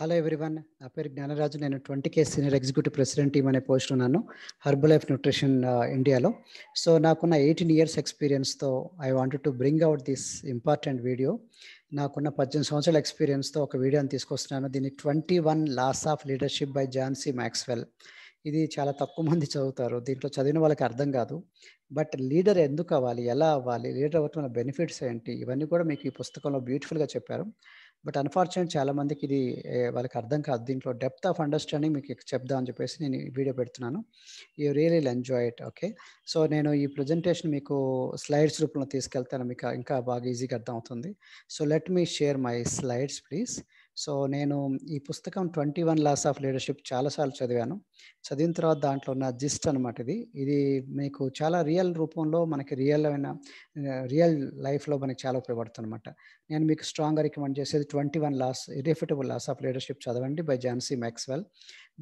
hello everyone నా పేరు జ్ఞానరాజు నేను twenty K senior executive president team అనే పోస్ట్ ఉన్నాను హర్బల్ లైఫ్ న్యూట్రిషన్ ఇండియాలో సో నాకున్న ఎయిటీన్ ఇయర్స్ ఎక్స్పీరియన్స్తో I want to bring out this important video నాకున్న పద్దెనిమిది సంవత్సరాల ఎక్స్పీరియన్స్తో ఒక వీడియోని తీసుకొస్తున్నాను దీన్ని twenty one laws of leadership by John C Maxwell ఇది చాలా తక్కువ మంది చదువుతారు దీంట్లో చదివిన వాళ్ళకి అర్థం కాదు బట్ లీడర్ ఎందుకు అవ్వాలి ఎలా అవ్వాలి లీడర్ అవ్వటం బెనిఫిట్స్ ఏంటి ఇవన్నీ కూడా మీకు ఈ పుస్తకంలో బ్యూటిఫుల్గా చెప్పారు బట్ అన్ఫార్చునేట్ చాలా మందికి ఇది వాళ్ళకి అర్థం కాదు దీంట్లో డెప్త్ ఆఫ్ అండర్స్టాండింగ్ మీకు చెప్దామని అని చెప్పేసి నేను వీడియో పెడుతున్నాను you really enjoy it okay so నేను ఈ ప్రజెంటేషన్ మీకు స్లైడ్స్ రూపంలో తీసుకెళ్తాను మీకు ఇంకా బాగా ఈజీగా అర్థం అవుతుంది so let me share my slides please so నేను ఈ పుస్తకం twenty one laws of leadership చాలాసార్లు చదివాను చదివిన తర్వాత దాంట్లో ఉన్న జిస్ట్ అనమాట ఇది ఇది మీకు చాలా రియల్ రూపంలో మనకి రియల్ అయిన రియల్ లైఫ్లో మనకి చాలా ఉపయోగపడుతుంది అనమాట నేను మీకు స్ట్రాంగ్గా రికమెండ్ చేసేది twenty one laws irrefutable laws of leadership చదవండి by John C Maxwell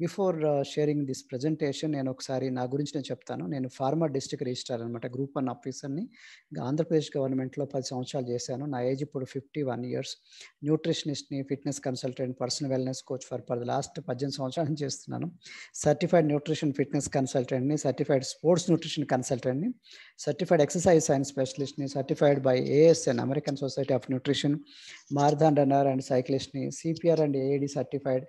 before sharing this presentation నేను ఒకసారి నా గురించి నేను చెప్తాను నేను ఫార్మర్ డిస్ట్రిక్ట్ రిజిస్టార్ అనమాట గ్రూప్ వన్ ఆఫీసర్ని ఆంధ్రప్రదేశ్ గవర్నమెంట్లో పది సంవత్సరాలు చేశాను నా ఏజ్ ఇప్పుడు ఫిఫ్టీ వన్ ఇయర్స్ న్యూట్రిషనిస్ట్ని fitness consultant personal wellness coach for for last పద్దెనిమిది సంవత్సరాల నుంచి చేస్తున్నాను సర్టిఫైడ్ న్యూట్రిషన్ ఫిట్నెస్ కన్సల్టెంట్ని సర్టిఫైడ్ స్పోర్ట్స్ న్యూట్రిషన్ కన్సల్టెంట్ని సర్టిఫైడ్ ఎక్సర్సైజ్ సైన్స్ స్పెషలిస్ట్ని certified by ASN American society of nutrition physician marathon and సైక్లిస్ట్ని CPR and AID certified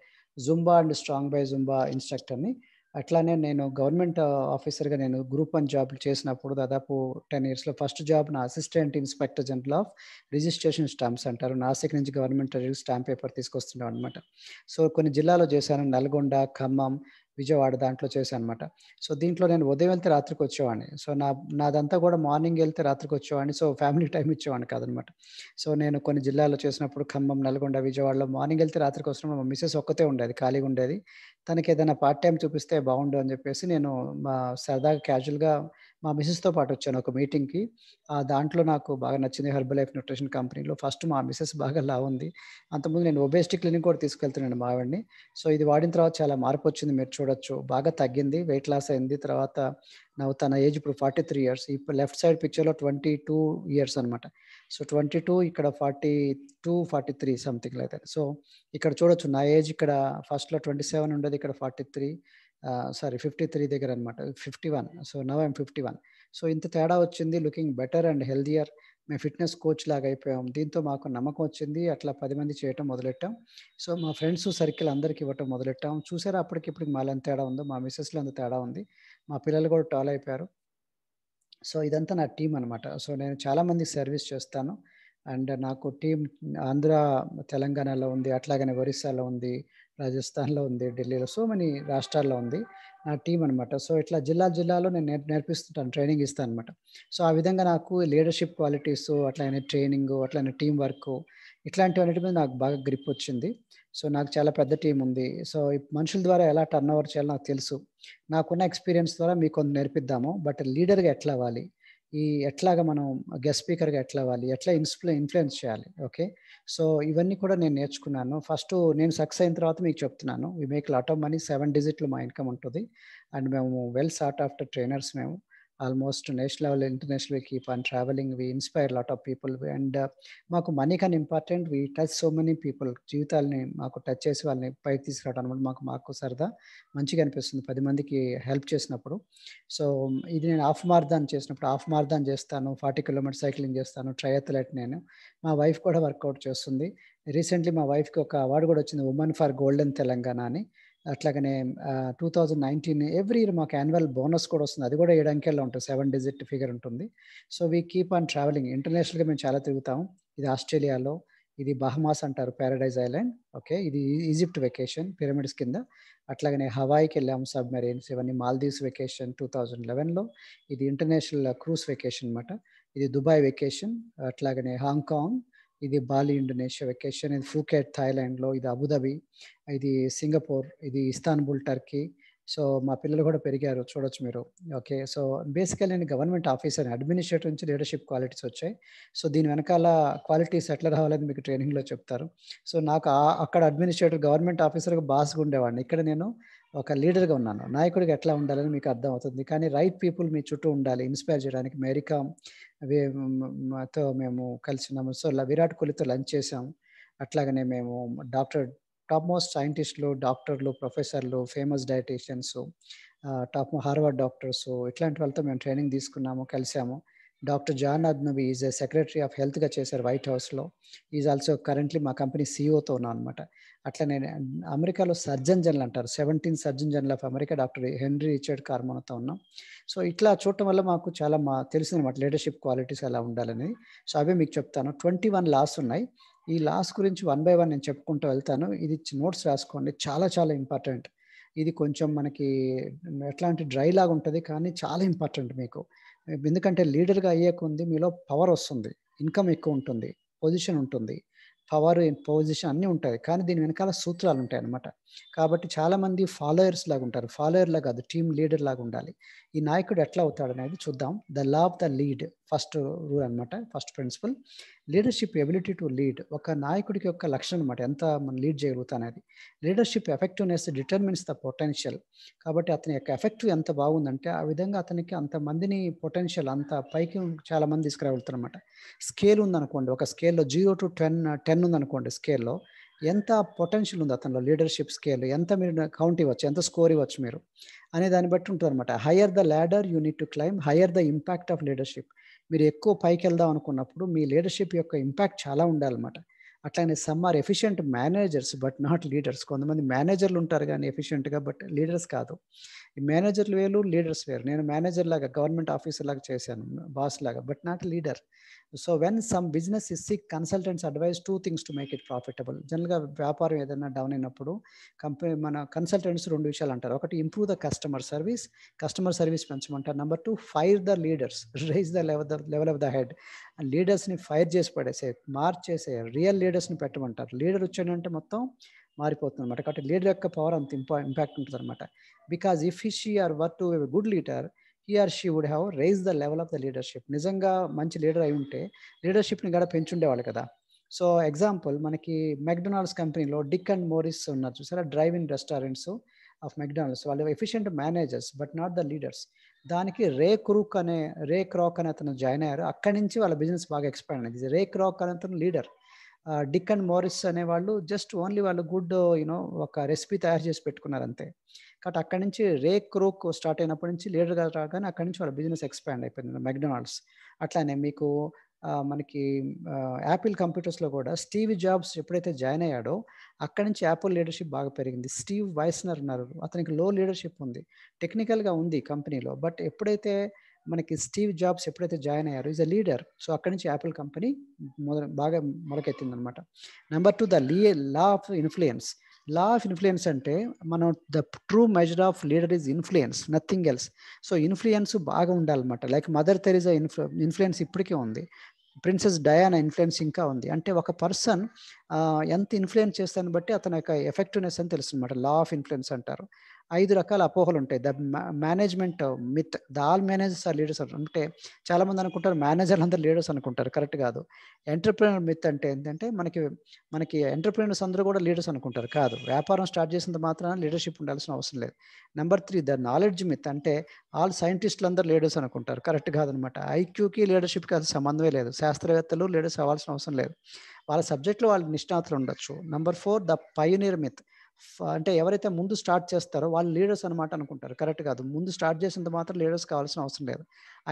Zumba and strong by Zumba ఇన్స్ట్రక్టర్ని అట్లానే నేను గవర్నమెంట్ ఆఫీసర్గా uh, నేను గ్రూప్ వన్ జాబ్లు చేసినప్పుడు దాదాపు టెన్ ఇయర్స్లో ఫస్ట్ జాబ్ నా assistant inspector general of registration stamps అంటారు నాసిక్ నుంచి గవర్నమెంట్ స్టాంప్ పేపర్ తీసుకొస్తున్నాం అనమాట సో కొన్ని జిల్లాలో చేశాను నల్గొండ ఖమ్మం విజయవాడ దాంట్లో చేశాను అనమాట సో దీంట్లో నేను ఉదయం వెళ్తే రాత్రికి వచ్చేవాడిని సో నా నాదంతా కూడా మార్నింగ్ వెళ్తే రాత్రికి వచ్చేవాడిని సో ఫ్యామిలీ టైం ఇచ్చేవాడిని కాదనమాట సో నేను కొన్ని జిల్లాల్లో చేసినప్పుడు ఖమ్మం నల్గొండ విజయవాడలో మార్నింగ్ వెళ్తే రాత్రికి వస్తున్నప్పుడు మా మిస్సెస్ ఒక్కతే ఉండేది ఖాళీగా ఉండేది తనకి ఏదైనా పార్ట్ టైం చూపిస్తే బాగుండు అని చెప్పేసి నేను మా సరదాగా క్యాజువల్గా మా మిసెస్తో పాటు వచ్చాను ఒక మీటింగ్కి దాంట్లో నాకు బాగా నచ్చింది హెర్బల్ లైఫ్ న్యూట్రిషన్ కంపెనీలో ఫస్ట్ మా మిసెస్ బాగా లా ఉంది అంతకుముందు నేను ఒబేస్టిక్ క్లినిక్ కూడా తీసుకెళ్తున్నాను మా ఆవిడ్ని సో ఇది వాడిన తర్వాత చాలా మార్పు వచ్చింది మీరు చూడొచ్చు బాగా తగ్గింది వెయిట్ లాస్ అయింది తర్వాత నాకు తన ఏజ్ ఇప్పుడు ఫార్టీ త్రీ ఇయర్స్ ఇప్పుడు లెఫ్ట్ సైడ్ పిక్చర్లో ట్వంటీ టూ ఇయర్స్ అనమాట సో ట్వంటీ టూ ఇక్కడ forty two forty three something like so ఇక్కడ చూడొచ్చు నా ఏజ్ ఇక్కడ ఫస్ట్లో ట్వంటీ సెవెన్ ఉండేది ఇక్కడ forty three sorry fifty three దగ్గర అనమాట fifty one so now I'm fifty one so ఇంత తేడా వచ్చింది లుకింగ్ బెటర్ అండ్ హెల్దియర్ మేము ఫిట్నెస్ కోచ్ లాగా అయిపోయాం దీంతో మాకు నమ్మకం వచ్చింది అట్లా పది మంది చేయటం మొదలెట్టాం సో మా ఫ్రెండ్స్ సర్కిల్ అందరికి ఇవ్వటం మొదలెట్టాం చూసారా అప్పటికిప్పుడు మాలో ఎంత తేడా ఉందో మా మిస్సెస్లో అంత తేడా ఉంది మా పిల్లలు కూడా టాల్ అయిపోయారు సో ఇదంతా నా టీం అనమాట సో నేను చాలామంది సర్వీస్ చేస్తాను అండ్ నాకు టీం ఆంధ్ర తెలంగాణలో ఉంది అట్లాగనే ఒరిస్సాలో ఉంది రాజస్థాన్లో ఉంది ఢిల్లీలో సో మెనీ రాష్ట్రాల్లో ఉంది నా టీం అనమాట సో ఇట్లా జిల్లా జిల్లాలో నేను నేర్పిస్తుంటాను ట్రైనింగ్ ఇస్తాను అనమాట సో ఆ విధంగా నాకు లీడర్షిప్ క్వాలిటీస్ అట్లానే ట్రైనింగ్ అట్లానే టీం వర్క్ ఇట్లాంటివన్నిటి మీద నాకు బాగా గ్రిప్ వచ్చింది సో నాకు చాలా పెద్ద టీం ఉంది సో మనుషుల ద్వారా ఎలా టర్న్ ఓవర్ చేయాలో నాకు తెలుసు నాకున్న ఎక్స్పీరియన్స్ ద్వారా మీకు కొంత నేర్పిద్దాము బట్ లీడర్గా ఎట్లా అవ్వాలి ఈ ఎట్లాగా మనం గెస్ట్ స్పీకర్గా ఎట్లా అవ్వాలి ఎట్లా ఇన్స్ప్లూ ఇన్ఫ్లుయెన్స్ చేయాలి ఓకే సో ఇవన్నీ కూడా నేను నేర్చుకున్నాను ఫస్ట్ నేను సక్సెస్ అయిన తర్వాత మీకు చెప్తున్నాను we make lot of money seven డిజిట్లు మా ఇన్కమ్ ఉంటుంది అండ్ మేము వెల్ సార్ట్ ఆఫ్టర్ ట్రైనర్స్ మేము almost national level international we keep on traveling we inspire lot of people and మాకు మనీ కానీ important we touch so many people జీవితాలని మాకు touch చేసి వాళ్ళని పైకి తీసుకురావడం అనమాట మాకు మాకు సరదా మంచిగా అనిపిస్తుంది పది మందికి హెల్ప్ చేసినప్పుడు సో ఇది నేను హాఫ్ మార్దాన్ చేసినప్పుడు హాఫ్ మార్దాన్ చేస్తాను ఫార్టీ కిలోమీటర్ సైక్లింగ్ చేస్తాను ట్రయత్లెట్ నేను మా వైఫ్ కూడా వర్కౌట్ చేస్తుంది రీసెంట్లీ మా వైఫ్కి ఒక అవార్డు కూడా వచ్చింది ఉమెన్ ఫర్ గోల్డెన్ తెలంగాణ అని అట్లాగనే two thousand nineteen every year మాకు యాన్యువల్ బోనస్ కూడా వస్తుంది అది కూడా ఏడు అంకెల్లో ఉంటుంది సెవెన్ డిజిట్ ఫిగర్ ఉంటుంది so we keep on traveling ఇంటర్నేషనల్గా మేము చాలా తిరుగుతాం ఇది ఆస్ట్రేలియాలో ఇది బహమాస్ అంటారు ప్యారడైజ్ ఐలాండ్ ఓకే ఇది ఈజిప్ట్ వెకేషన్ పిరమిడ్స్ కింద అట్లాగనే హవాయికి వెళ్ళాము మెరీన్స్ ఇవన్నీ మాల్దీవ్స్ వెకేషన్ టూ థౌజండ్ లెవెన్లో ఇది ఇంటర్నేషనల్ క్రూస్ వెకేషన్ అనమాట ఇది దుబాయ్ వెకేషన్ అట్లాగనే హాంకాంగ్ ఇది బాలి ఇండోనేషియా వెకేషన్ ఇది ఫూకెట్ థాయిలాండ్లో ఇది అబుదాబి ఇది సింగపూర్ ఇది ఇస్తాన్బుల్ టర్కీ సో మా పిల్లలు కూడా పెరిగారు చూడొచ్చు మీరు ఓకే సో బేసికల్ నేను గవర్నమెంట్ ఆఫీసర్ అడ్మినిస్ట్రేటర్ నుంచి లీడర్షిప్ క్వాలిటీస్ వచ్చాయి సో దీని వెనకాల క్వాలిటీస్ ఎట్లా రావాలని మీకు ట్రైనింగ్లో చెప్తారు సో నాకు అక్కడ అడ్మినిస్ట్రేటివ్ గవర్నమెంట్ ఆఫీసర్గా బాస్గా ఉండేవాడిని ఇక్కడ నేను ఒక లీడర్గా ఉన్నాను నాయకుడిగా ఎట్లా ఉండాలని మీకు అర్థం అవుతుంది కానీ రైట్ పీపుల్ మీ చుట్టూ ఉండాలి ఇన్స్పైర్ చేయడానికి మేరికా తో మేము కలిసి ఉన్నాము సో విరాట్ కోహ్లీతో లంచ్ చేసాం అట్లాగనే మేము డాక్టర్ టాప్ మోస్ట్ సైంటిస్టులు డాక్టర్లు ప్రొఫెసర్లు famous dietitians top Harvard doctors ఇట్లాంటి వాళ్ళతో మేము ట్రైనింగ్ తీసుకున్నాము కలిసాము డాక్టర్ జాన్ అద్నబీ ఈజ్ సెక్రటరీ ఆఫ్ హెల్త్గా చేశారు వైట్ హౌస్లో ఈజ్ ఆల్సో కరెంట్లీ మా కంపెనీ సీఈఓతో e ఉన్నా అనమాట అట్లా నేను అమెరికాలో సర్జన్ జనరల్ అంటారు seventeen surgeon general of America doctor Henry Richard కార్మోనతో ఉన్నాం సో ఇట్లా చూడటం వల్ల మాకు చాలా మా తెలిసింది అనమాట లీడర్షిప్ క్వాలిటీస్ ఎలా ఉండాలని సో అవే మీకు చెప్తాను ట్వంటీ వన్ లాస్ ఉన్నాయి ఈ లాస్ గురించి వన్ బై వన్ నేను చెప్పుకుంటూ వెళ్తాను ఇది నోట్స్ రాసుకోండి చాలా చాలా ఇంపార్టెంట్ ఇది కొంచెం మనకి ఎట్లాంటి డ్రై లాగా ఉంటుంది కానీ చాలా ఇంపార్టెంట్ మీకు ఎందుకంటే లీడర్గా అయ్యే కొంది మీలో పవర్ వస్తుంది ఇన్కమ్ ఎక్కువ ఉంటుంది పొజిషన్ ఉంటుంది పవర్ పొజిషన్ అన్నీ ఉంటాయి కానీ దీని వెనకాల సూత్రాలు ఉంటాయి అనమాట కాబట్టి చాలామంది ఫాలోయర్స్ లాగా ఉంటారు ఫాలోయర్లా కాదు టీమ్ లీడర్ లాగా ఉండాలి ఈ నాయకుడు ఎట్లా అవుతాడు అనేది చూద్దాం the law of the lid first rule అనమాట first principle leadership ability to lead ఒక నాయకుడికి యొక్క లక్షణం అనమాట ఎంత మనం లీడ్ చేయగలుగుతా అనేది leadership effectiveness determines the potential కాబట్టి అతని యొక్క ఎఫెక్ట్ ఎంత బాగుందంటే ఆ విధంగా అతనికి అంతమందిని పొటెన్షియల్ అంత పైకి చాలా మంది తీసుకురాగలుగుతారనమాట స్కేల్ ఉందనుకోండి ఒక స్కేల్లో జీరో టు టెన్ టెన్ ఉందనుకోండి స్కేల్లో ఎంత పొటెన్షియల్ ఉంది అతనిలో లీడర్షిప్ స్కేల్ ఎంత మీరు కౌంట్ ఇవ్వచ్చు ఎంత స్కోర్ ఇవ్వచ్చు మీరు అనే దాన్ని బట్టి ఉంటుంది అనమాట higher the ladder you need to climb higher the impact of leadership మీరు ఎక్కువ పైకి వెళ్దాం అనుకున్నప్పుడు మీ లీడర్షిప్ యొక్క ఇంపాక్ట్ చాలా ఉండాలన్నమాట అట్లానే some are efficient managers but not leaders కొంతమంది మేనేజర్లు ఉంటారు కానీ ఎఫిషియెంట్గా బట్ లీడర్స్ కాదు మేనేజర్లు వేరు లీడర్స్ వేరు నేను మేనేజర్ లాగా గవర్నమెంట్ ఆఫీసర్ లాగా చేశాను బాస్ లాగా but not leader so when some business is sick consultants advise two things to make it profitable జనరల్గా వ్యాపారం ఏదైనా డౌన్ అయినప్పుడు కంపెనీ మన కన్సల్టెంట్స్ రెండు విషయాలు అంటారు ఒకటి improve the customer service customer service పెంచమంటారు number two fire the leaders raise the level the level of the head లీడర్స్ని ఫైర్ చేసి పడేసే మార్చేసే రియల్ లీడర్స్ని పెట్టమంటారు లీడర్ వచ్చాడంటే మొత్తం మారిపోతుంది అనమాట కాబట్టి లీడర్ యొక్క పవర్ అంత ఇంపా ఇంపాక్ట్ ఉంటుంది అనమాట because if you are were to good leader he or she would have raise the level of the leadership నిజంగా మంచి లీడర్ అయి ఉంటే లీడర్షిప్ని కూడా పెంచుండేవాళ్ళు కదా సో ఎగ్జాంపుల్ మనకి మెక్డొనాల్డ్స్ కంపెనీలో డిక్ అండ్ మోరిస్ ఉన్నారు చూసారా drive in restaurants of McDonald's వాళ్ళు efficient managers but not the leaders దానికి రే క్రూక్ అనే రే క్రాక్ అనే అతను జాయిన్ అయ్యారు అక్కడి నుంచి వాళ్ళ బిజినెస్ బాగా ఎక్స్పాండ్ అయింది రే క్రాక్ అనే అతను లీడర్ డిక్ అండ్ మోరిస్ అనే వాళ్ళు జస్ట్ ఓన్లీ వాళ్ళు గుడ్ యూనో ఒక రెసిపీ తయారు చేసి పెట్టుకున్నారు అంతే కాబట్టి అక్కడి నుంచి రే క్రోక్ స్టార్ట్ అయినప్పటి నుంచి లీడర్గా రాగానే అక్కడి నుంచి వాళ్ళ బిజినెస్ ఎక్స్పాండ్ అయిపోయింది మెక్డొనాల్డ్స్ అట్లానే మీకు మనకి యాపిల్ కంప్యూటర్స్లో కూడా స్టీవ్ జాబ్స్ ఎప్పుడైతే జాయిన్ అయ్యాడో అక్కడి నుంచి యాపిల్ లీడర్షిప్ బాగా పెరిగింది స్టీవ్ వైస్నర్ ఉన్నారు అతనికి లో లీడర్షిప్ ఉంది టెక్నికల్గా ఉంది కంపెనీలో బట్ ఎప్పుడైతే మనకి స్టీవ్ జాబ్స్ ఎప్పుడైతే జాయిన్ అయ్యారో ఈజ్ అ లీడర్ సో అక్కడి నుంచి యాపిల్ కంపెనీ మొదల బాగా మొలకెత్తింది అనమాట నెంబర్ టూ ద లీ law of influence law of influence అంటే మనం the true measure of leader is influence nothing else so influence బాగా ఉండాలన్నమాట లైక్ మదర్ తెరీజా ఇన్ఫ్లు ఇన్ఫ్లుయెన్స్ ఇప్పటికీ ఉంది ప్రిన్సెస్ డయానా ఇన్ఫ్లుయెన్స్ ఇంకా ఉంది అంటే ఒక పర్సన్ ఎంత ఇన్ఫ్లుయెన్స్ చేస్తాను బట్టి అతని యొక్క ఎఫెక్టివ్నెస్ అని తెలుసు అనమాట లా ఆఫ్ ఇన్ఫ్లుయెన్స్ అంటారు ఐదు రకాల అపోహలు ఉంటాయి the management myth the all managers are leaders అంటే చాలామంది అనుకుంటారు మేనేజర్లు అందరూ లీడర్స్ అనుకుంటారు కరెక్ట్ కాదు ఎంటర్ప్రీనర్ మిత్ అంటే ఏంటంటే మనకి మనకి ఎంటర్ప్రీనర్స్ అందరూ కూడా లీడర్స్ అనుకుంటారు కాదు వ్యాపారం స్టార్ట్ చేసినంత మాత్రాన లీడర్షిప్ ఉండాల్సిన అవసరం లేదు number three the knowledge myth అంటే ఆల్ సైంటిస్టులు అందరూ లీడర్స్ అనుకుంటారు కరెక్ట్ కాదనమాట ఐక్యూకి లీడర్షిప్కి అది సంబంధమే లేదు శాస్త్రవేత్తలు లీడర్స్ అవ్వాల్సిన అవసరం లేదు వాళ్ళ సబ్జెక్టులో వాళ్ళ నిష్ణాతులు ఉండొచ్చు number four the pioneer myth అంటే ఎవరైతే ముందు స్టార్ట్ చేస్తారో వాళ్ళు లీడర్స్ అనమాట అనుకుంటారు కరెక్ట్ కాదు ముందు స్టార్ట్ చేసినంత మాత్రం లీడర్స్ కావాల్సిన అవసరం లేదు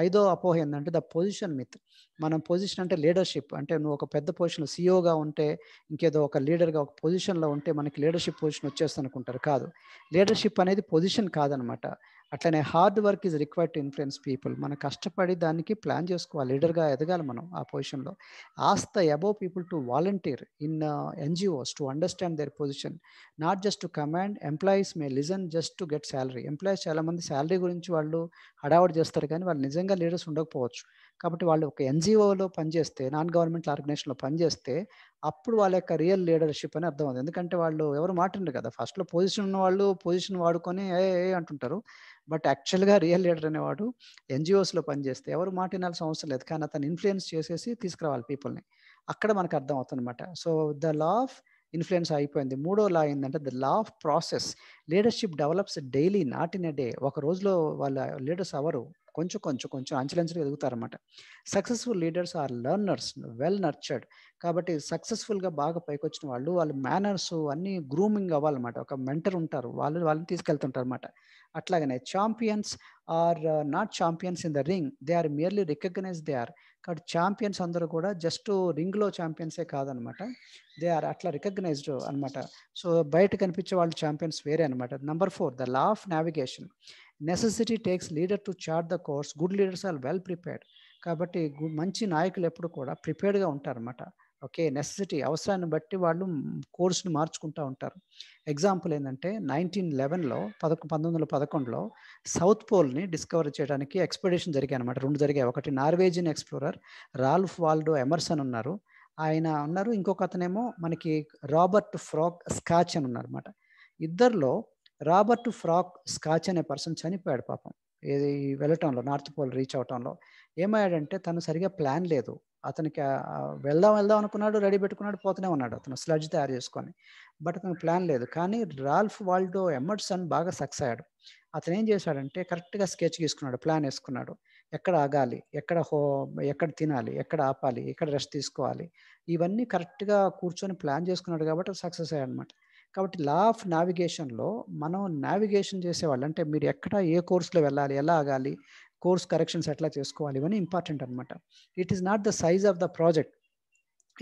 ఐదో అపోహ ఏంటంటే ద పొజిషన్ మిత్ మనం పొజిషన్ అంటే లీడర్షిప్ అంటే నువ్వు ఒక పెద్ద పొజిషన్ సీఈఓగా ఉంటే ఇంకేదో ఒక లీడర్గా ఒక పొజిషన్లో ఉంటే మనకి లీడర్షిప్ పొజిషన్ వచ్చేస్తుంది అనుకుంటారు కాదు లీడర్షిప్ అనేది పొజిషన్ కాదనమాట అట్లనే hard work is required to influence people మనం కష్టపడి దానికి ప్లాన్ చేసుకోవాలి లీడర్గా ఎదగాలి మనం ఆ పొజిషన్లో as the above people to volunteer in NGOs to understand their position not just to command employees may listen just to get salary employees చాలామంది శాలరీ గురించి వాళ్ళు హడావడి చేస్తారు కానీ వాళ్ళు నిజంగా లీడర్స్ ఉండకపోవచ్చు కాబట్టి వాళ్ళు ఒక ఎన్జిఓలో పనిచేస్తే నాన్ గవర్నమెంట్ ఆర్గనైజేషన్లో పనిచేస్తే అప్పుడు వాళ్ళ యొక్క రియల్ లీడర్షిప్ అని అర్థం అవుతుంది ఎందుకంటే వాళ్ళు ఎవరు మాట్లాడరు కదా ఫస్ట్లో పొజిషన్ ఉన్న వాళ్ళు పొజిషన్ వాడుకొని ఏ అంటుంటారు బట్ యాక్చువల్గా రియల్ లీడర్ అనేవాడు ఎన్జిఓస్లో పనిచేస్తే ఎవరు మాట వినాల్సిన అవసరం లేదు కానీ అతను ఇన్ఫ్లుయెన్స్ చేసేసి తీసుకురావాలి పీపుల్ని అక్కడ మనకు అర్థం అవుతుంది అనమాట so the law of influence అయిపోయింది మూడో లా ఏంటంటే the law of process leadership develops daily not in a day ఒక రోజులో వాళ్ళ లీడర్స్ అవరు కొంచెం కొంచెం కొంచెం అంచెలంచెలు ఎదుగుతారనమాట successful leaders are learners well nurtured కాబట్టి సక్సెస్ఫుల్గా బాగా పైకొచ్చిన వాళ్ళు వాళ్ళ మేనర్స్ అన్ని గ్రూమింగ్ అవ్వాలన్నమాట ఒక మెంటర్ ఉంటారు వాళ్ళు వాళ్ళని తీసుకెళ్తుంటారు అనమాట అట్లాగనే champions are not champions in the ring they are merely recognize they are కాబట్టి ఛాంపియన్స్ అందరూ కూడా జస్ట్ రింగ్లో ఛాంపియన్సే కాదనమాట దే ఆర్ అట్లా రికగ్నైజ్డ్ అనమాట సో బయట కనిపించే వాళ్ళు ఛాంపియన్స్ వేరే అనమాట number four the law of navigation necessity takes leader to chart the course good leaders are well prepared కాబట్టి మంచి నాయకులు ఎప్పుడు కూడా ప్రిపేర్డ్గా ఉంటారన్నమాట ఓకే నెససిటీ అవసరాన్ని బట్టి వాళ్ళు కోర్స్ని మార్చుకుంటూ ఉంటారు ఎగ్జాంపుల్ ఏంటంటే నైన్టీన్ లెవెన్లో పదకొ పంతొమ్మిది వందల పదకొండులో సౌత్ పోల్ని డిస్కవర్ చేయడానికి ఎక్స్పెడిషన్ జరిగాయి అనమాట రెండు జరిగాయి ఒకటి Norwegian explorer Ralph Waldo Emerson ఉన్నారు ఆయన ఉన్నారు ఇంకొక అతనేమో మనకి రాబర్ట్ ఫ్రాక్ స్కాచ్ అని ఉన్నారన్నమాట ఇద్దరిలో రాబర్ట్ ఫ్రాక్ స్కాచ్ అనే పర్సన్ చనిపోయాడు పాపం ఏది వెళ్ళటంలో నార్త్ పోల్ రీచ్ అవటంలో ఏమయ్యాడంటే తను సరిగా ప్లాన్ లేదు అతనికి వెళ్దాం వెళ్దాం అనుకున్నాడు రెడీ పెట్టుకున్నాడు పోతూనే ఉన్నాడు అతను స్లడ్జ్ తయారు చేసుకొని బట్ అతను ప్లాన్ లేదు కానీ రాల్ఫ్ వాల్డో ఎమర్సన్ బాగా సక్సెస్ అయ్యాడు అతను ఏం చేశాడంటే కరెక్ట్గా స్కెచ్ గీసుకున్నాడు ప్లాన్ వేసుకున్నాడు ఎక్కడ ఆగాలి ఎక్కడ హో ఎక్కడ తినాలి ఎక్కడ ఆపాలి ఎక్కడ రెస్ట్ తీసుకోవాలి ఇవన్నీ కరెక్ట్గా కూర్చొని ప్లాన్ చేసుకున్నాడు కాబట్టి సక్సెస్ అయ్యాడు అనమాట కాబట్టి లా ఆఫ్ నావిగేషన్లో మనం నావిగేషన్ చేసేవాళ్ళు అంటే మీరు ఎక్కడ ఏ కోర్సులో వెళ్ళాలి ఎలా ఆగాలి కోర్స్ కరెక్షన్స్ ఎట్లా చేసుకోవాలి ఇవన్నీ ఇంపార్టెంట్ అనమాట it is not the size of the project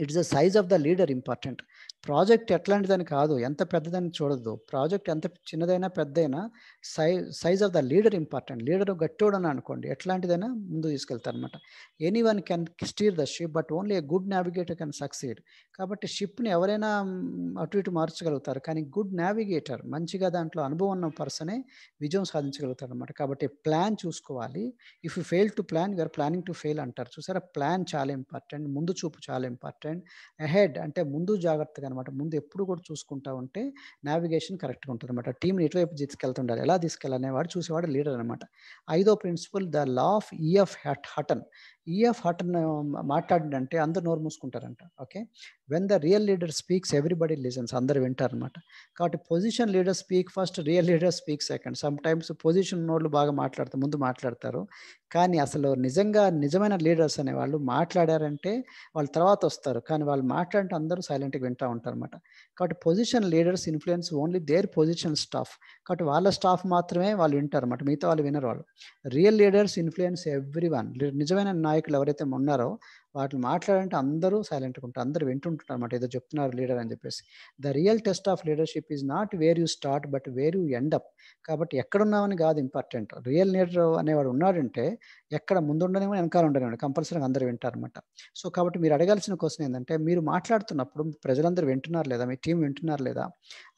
it's the size of the leader important project ఎట్లాంటిదని కాదు ఎంత పెద్దదని చూడద్దు ప్రాజెక్ట్ ఎంత చిన్నదైనా పెద్దైనా సై size of the leader important leader అని అనుకోండి ఎట్లాంటిదైనా ముందు తీసుకెళ్తారు అనమాట any one can steer the ship but only a good navigator can succeed కాబట్టి షిప్ని ఎవరైనా అటు ఇటు మార్చగలుగుతారు కానీ గుడ్ నావిగేటర్ మంచిగా దాంట్లో అనుభవం ఉన్న పర్సనే విజయం సాధించగలుగుతారు అనమాట కాబట్టి ప్లాన్ చూసుకోవాలి if you fail to plan you're planning to fail అంటారు చూసారా ప్లాన్ చాలా ఇంపార్టెంట్ ముందు చూపు చాలా ఇంపార్టెంట్ అండ్ అహెడ్ అంటే ముందు జాగ్రత్తగా అనమాట ముందు ఎప్పుడు కూడా చూసుకుంటా ఉంటే నావిగేషన్ కరెక్ట్గా ఉంటుంది అనమాట టీంని ఎటువైపు తీసుకెళ్తుండాలి ఎలా తీసుకెళ్ళాలనేవాడు చూసేవాడు లీడర్ అనమాట ఐదో principle the law of E of hut Hutton EF e Hutton మాట్లాడినంటే అందరు నోరు మూసుకుంటారంట okay when the real leader speaks everybody listens అందరు వింటారనమాట కాబట్టి position leader speak first real leader speak second some times position నోళ్ళు బాగా మాట్లాడతారు ముందు మాట్లాడతారు కానీ అసలు నిజంగా నిజమైన లీడర్స్ అనే వాళ్ళు మాట్లాడారంటే వాళ్ళు తర్వాత వస్తారు కానీ వాళ్ళు మాట్లాడితే అందరూ సైలెంట్గా వింటూ ఉంటారు అనమాట కాబట్టి position leaders influence only their position staff కాబట్టి వాళ్ళ స్టాఫ్ మాత్రమే వాళ్ళు వింటారు అనమాట మిగతా వాళ్ళు వినరు వాళ్ళు real leaders influence everyone నిజమైన నాయకులు నాయకులు ఎవరైతే ఉన్నారో వాటిని మాట్లాడాలంటే అందరూ సైలెంట్గా ఉంటారు అందరూ వింటుంటారు అనమాట ఏదో చెప్తున్నారు లీడర్ అని చెప్పేసి the real test of leadership is not where you start but where you end up కాబట్టి ఎక్కడున్నామని కాదు ఇంపార్టెంట్ రియల్ లీడర్ అనేవాడు ఉన్నాడంటే ఎక్కడ ముందుండనేమో వెనకాల ఉండనేమో కంపల్సరీగా అందరూ వింటారనమాట సో కాబట్టి మీరు అడగాల్సిన క్వశ్చన్ ఏంటంటే మీరు మాట్లాడుతున్నప్పుడు ప్రజలందరూ వింటున్నారు లేదా మీ టీం వింటున్నారు లేదా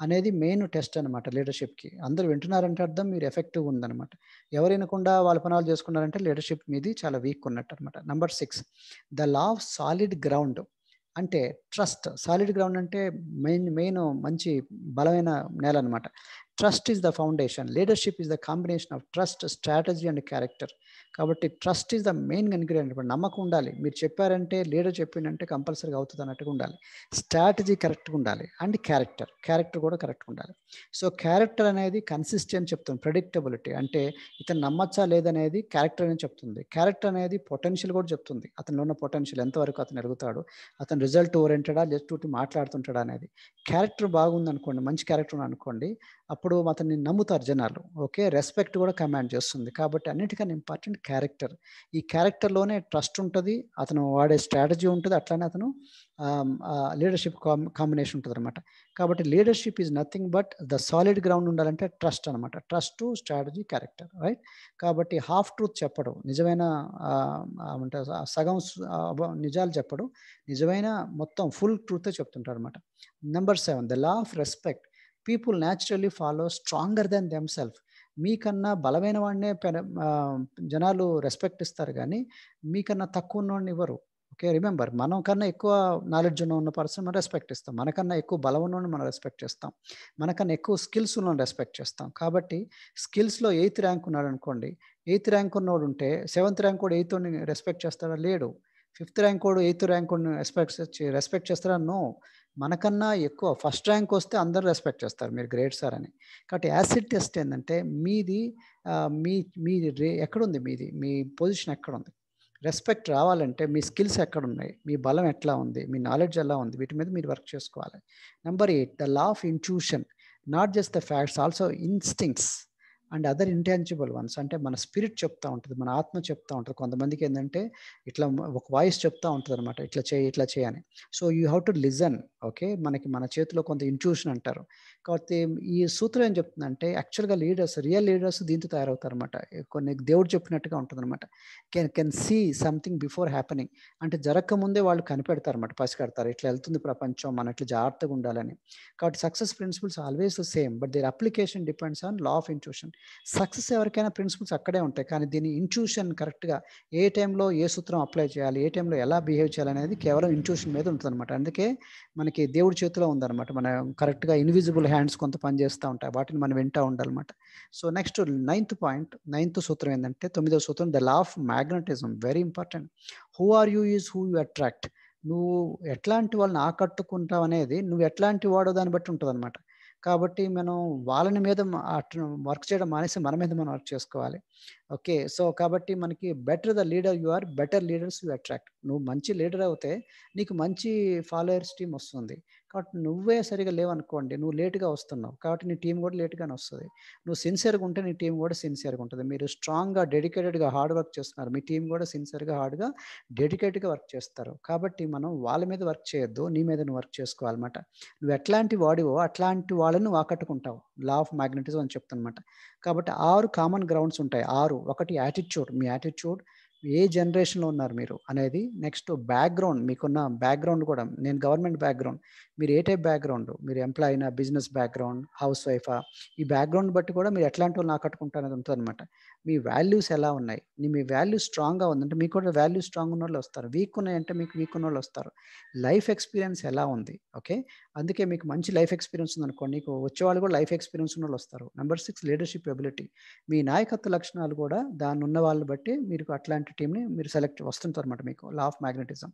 అనేది మెయిన్ టెస్ట్ అనమాట లీడర్షిప్కి అందరూ వింటున్నారంటే అర్థం మీరు ఎఫెక్టివ్గా ఉందనమాట ఎవరు వినకుండా వాళ్ళ పనాలు చేసుకున్నారంటే లీడర్షిప్ మీది చాలా వీక్ ఉన్నట్టు అనమాట number six the law of solid ground అంటే ట్రస్ట్ సాలిడ్ గ్రౌండ్ అంటే మెయిన్ మెయిన్ మంచి బలమైన నేల అనమాట trust is the foundation leadership is the combination of trust strategy and character కాబట్టి trust is the main ingredient ఇప్పుడు నమ్మకం ఉండాలి మీరు చెప్పారంటే లీడర్ చెప్పిందంటే కంపల్సరీగా అవుతుంది అన్నట్టుగా ఉండాలి స్ట్రాటజీ కరెక్ట్గా ఉండాలి అండ్ క్యారెక్టర్ క్యారెక్టర్ కూడా కరెక్ట్గా ఉండాలి సో క్యారెక్టర్ అనేది కన్సిస్టెంట్ చెప్తుంది ప్రెడిక్టబిలిటీ అంటే ఇతను నమ్మచ్చా లేదనేది క్యారెక్టర్ అనేది చెప్తుంది క్యారెక్టర్ అనేది పొటెన్షియల్ కూడా చెప్తుంది అతనిలో ఉన్న పొటెన్షియల్ ఎంతవరకు అతను ఎరుగుతాడు అతను రిజల్ట్ ఓరియంటెడా లేకపోతే మాట్లాడుతుంటాడా అనేది క్యారెక్టర్ బాగుంది అనుకోండి మంచి క్యారెక్టర్ అనుకోండి అప్పుడు అతన్ని నమ్ముతారు జనాలు ఓకే రెస్పెక్ట్ కూడా కమాండ్ చేస్తుంది కాబట్టి అన్నిటికన్నా ఇంపార్టెంట్ క్యారెక్టర్ ఈ క్యారెక్టర్లోనే ట్రస్ట్ ఉంటుంది అతను వాడే స్ట్రాటజీ ఉంటుంది అట్లానే అతను లీడర్షిప్ కాంబినేషన్ ఉంటుంది అనమాట కాబట్టి leadership is nothing but the solid ground ఉండాలంటే ట్రస్ట్ అనమాట ట్రస్ట్ స్ట్రాటజీ క్యారెక్టర్ రైట్ కాబట్టి హాఫ్ ట్రూత్ చెప్పడు నిజమైన అంటే సగం నిజాలు చెప్పడు నిజమైన మొత్తం ఫుల్ ట్రూతే చెప్తుంటారు అనమాట number seven the law of respect people naturally follow stronger than them self మీకన్నా బలమైన వాడినే జనాలు రెస్పెక్ట్ ఇస్తారు కానీ మీకన్నా తక్కువ ఉన్నవాడిని ఇవ్వరు ఓకే రిమెంబర్ మనం కన్నా ఎక్కువ నాలెడ్జ్ ఉన్న ఉన్న పర్సన్ మనం రెస్పెక్ట్ ఇస్తాం మనకన్నా ఎక్కువ బలం ఉన్నవాడిని మనం రెస్పెక్ట్ చేస్తాం మనకన్నా ఎక్కువ స్కిల్స్ ఉన్నవాడిని రెస్పెక్ట్ చేస్తాం కాబట్టి స్కిల్స్లో ఎయిత్ ర్యాంక్ ఉన్నాడు అనుకోండి ఎయిత్ ర్యాంక్ ఉన్నవాడు ఉంటే సెవెంత్ ర్యాంక్ కూడా ఎయిత్ రెస్పెక్ట్ చేస్తాడా లేడు ఫిఫ్త్ ర్యాంక్ కూడా ఎయిత్ ర్యాంక్ రెస్పెక్ట్ రెస్పెక్ట్ చేస్తారా నో మనకన్నా ఎక్కువ ఫస్ట్ ర్యాంక్ వస్తే అందరు రెస్పెక్ట్ చేస్తారు మీరు గ్రేట్ సార్ అని కాబట్టి యాసిడ్ టెస్ట్ ఏంటంటే మీది మీ మీది రే ఎక్కడుంది మీది మీ పొజిషన్ ఎక్కడుంది రెస్పెక్ట్ రావాలంటే మీ స్కిల్స్ ఎక్కడున్నాయి మీ బలం ఎట్లా ఉంది మీ నాలెడ్జ్ ఎలా ఉంది వీటి మీద మీరు వర్క్ చేసుకోవాలి number eight the law of intuition not just the facts also instincts and other intangible ones అంటే మన స్పిరిట్ చెప్తూ ఉంటుంది మన ఆత్మ చెప్తూ ఉంటుంది కొంతమందికి ఏంటంటే ఇట్లా ఒక వాయిస్ చెప్తూ ఉంటుంది అనమాట ఇట్లా చేయి ఇట్లా చేయని so you have to listen okay మనకి మన చేతిలో కొంత ఇంట్యూషన్ అంటారు కాబట్టి ఈ సూత్రం ఏం చెప్తుందంటే యాక్చువల్గా లీడర్స్ రియల్ లీడర్స్ దీంతో తయారవుతారు అనమాట కొన్ని దేవుడు చెప్పినట్టుగా ఉంటుంది అనమాట can can see something before happening అంటే జరగకముందే వాళ్ళు కనిపెడతారు అనమాట పసిగడతారు ఇట్లా వెళ్తుంది ప్రపంచం మన ఇట్లా జాగ్రత్తగా ఉండాలని కాబట్టి success principles always the same but their application depends on law of intuition success ఎవరికైనా ప్రిన్సిపల్స్ అక్కడే ఉంటాయి కానీ దీని ఇంట్యూషన్ కరెక్ట్గా ఏ టైంలో ఏ సూత్రం అప్లై చేయాలి ఏ టైంలో ఎలా బిహేవ్ చేయాలి అనేది కేవలం ఇంట్యూషన్ మీద ఉంటుంది అనమాట అందుకే మనకి దేవుడి చేతిలో ఉందన్నమాట మన కరెక్ట్గా ఇన్విజిబుల్ హ్యాండ్స్ కొంత పనిచేస్తూ ఉంటాయి వాటిని మనం వింటూ ఉండాలన్నమాట so next ninth point ninth సూత్రం ఏంటంటే తొమ్మిదవ సూత్రం the law of magnetism very important who are you is who you attract నువ్వు ఎట్లాంటి వాళ్ళని ఆకట్టుకుంటావు అనేది నువ్వు ఎట్లాంటి వాడో దాన్ని బట్టి ఉంటుంది అనమాట కాబట్టి మనం వాళ్ళని మీద వర్క్ చేయడం మానేసి మన మీద మనం వర్క్ చేసుకోవాలి ఓకే సో కాబట్టి మనకి better the leader you are better leaders you attract నువ్వు మంచి లీడర్ అయితే నీకు మంచి ఫాలోయర్స్ టీమ్ వస్తుంది కాబట్టి నువ్వే సరిగా లేవనుకోండి నువ్వు లేటుగా వస్తున్నావు కాబట్టి నీ టీం కూడా లేటుగానే వస్తుంది నువ్వు సిన్సియర్గా ఉంటే నీ టీం కూడా సిన్సియర్గా ఉంటుంది మీరు స్ట్రాంగ్గా డెడికేటెడ్గా హార్డ్ వర్క్ చేస్తున్నారు మీ టీం కూడా సిన్సియర్గా హార్డ్గా డెడికేటెడ్గా వర్క్ చేస్తారు కాబట్టి మనం వాళ్ళ మీద వర్క్ చేయొద్దు నీ మీద నువ్వు వర్క్ చేసుకోవాలన్నమాట నువ్వు ఎట్లాంటి వాడివో అట్లాంటి వాళ్ళని ఆకట్టుకుంటావు లా ఆఫ్ మ్యాగ్నెటిజం అని చెప్తానమాట కాబట్టి ఆరు కామన్ గ్రౌండ్స్ ఉంటాయి ఆరు ఒకటి యాటిట్యూడ్ మీ యాటిట్యూడ్ ఏ జనరేషన్లో ఉన్నారు మీరు అనేది నెక్స్ట్ బ్యాక్గ్రౌండ్ మీకున్న బ్యాక్గ్రౌండ్ కూడా నేను గవర్నమెంట్ బ్యాక్గ్రౌండ్ మీరు ఏ టైప్ బ్యాక్గ్రౌండ్ మీరు ఎంప్లాయ్ అయినా బిజినెస్ బ్యాక్గ్రౌండ్ హౌస్ వైఫా ఈ బ్యాక్గ్రౌండ్ బట్టి కూడా మీరు ఎట్లాంటి వాళ్ళు ఆకట్టుకుంటా అనేది ఉంటుంది అనమాట మీ వాల్యూస్ ఎలా ఉన్నాయి మీ వాల్యూ స్ట్రాంగ్గా ఉందంటే మీకు కూడా వాల్యూ స్ట్రాంగ్ ఉన్న వాళ్ళు వస్తారు వీక్ ఉన్నాయంటే మీకు వీక్ ఉన్న వాళ్ళు వస్తారు లైఫ్ ఎక్స్పీరియన్స్ ఎలా ఉంది ఓకే అందుకే మీకు మంచి లైఫ్ ఎక్స్పీరియన్స్ ఉందనుకోండి మీకు వచ్చేవాళ్ళు కూడా లైఫ్ ఎక్స్పీరియన్స్ ఉన్న వాళ్ళు వస్తారు నెంబర్ సిక్స్ లీడర్షిప్ ఎబిలిటీ మీ నాయకత్వ లక్షణాలు కూడా దాన్ని ఉన్న వాళ్ళని బట్టి మీరు అట్లాంటి టీంని మీరు సెలెక్ట్ వస్తుంటారు అనమాట మీకు లా ఆఫ్ మ్యాగ్నెటిజం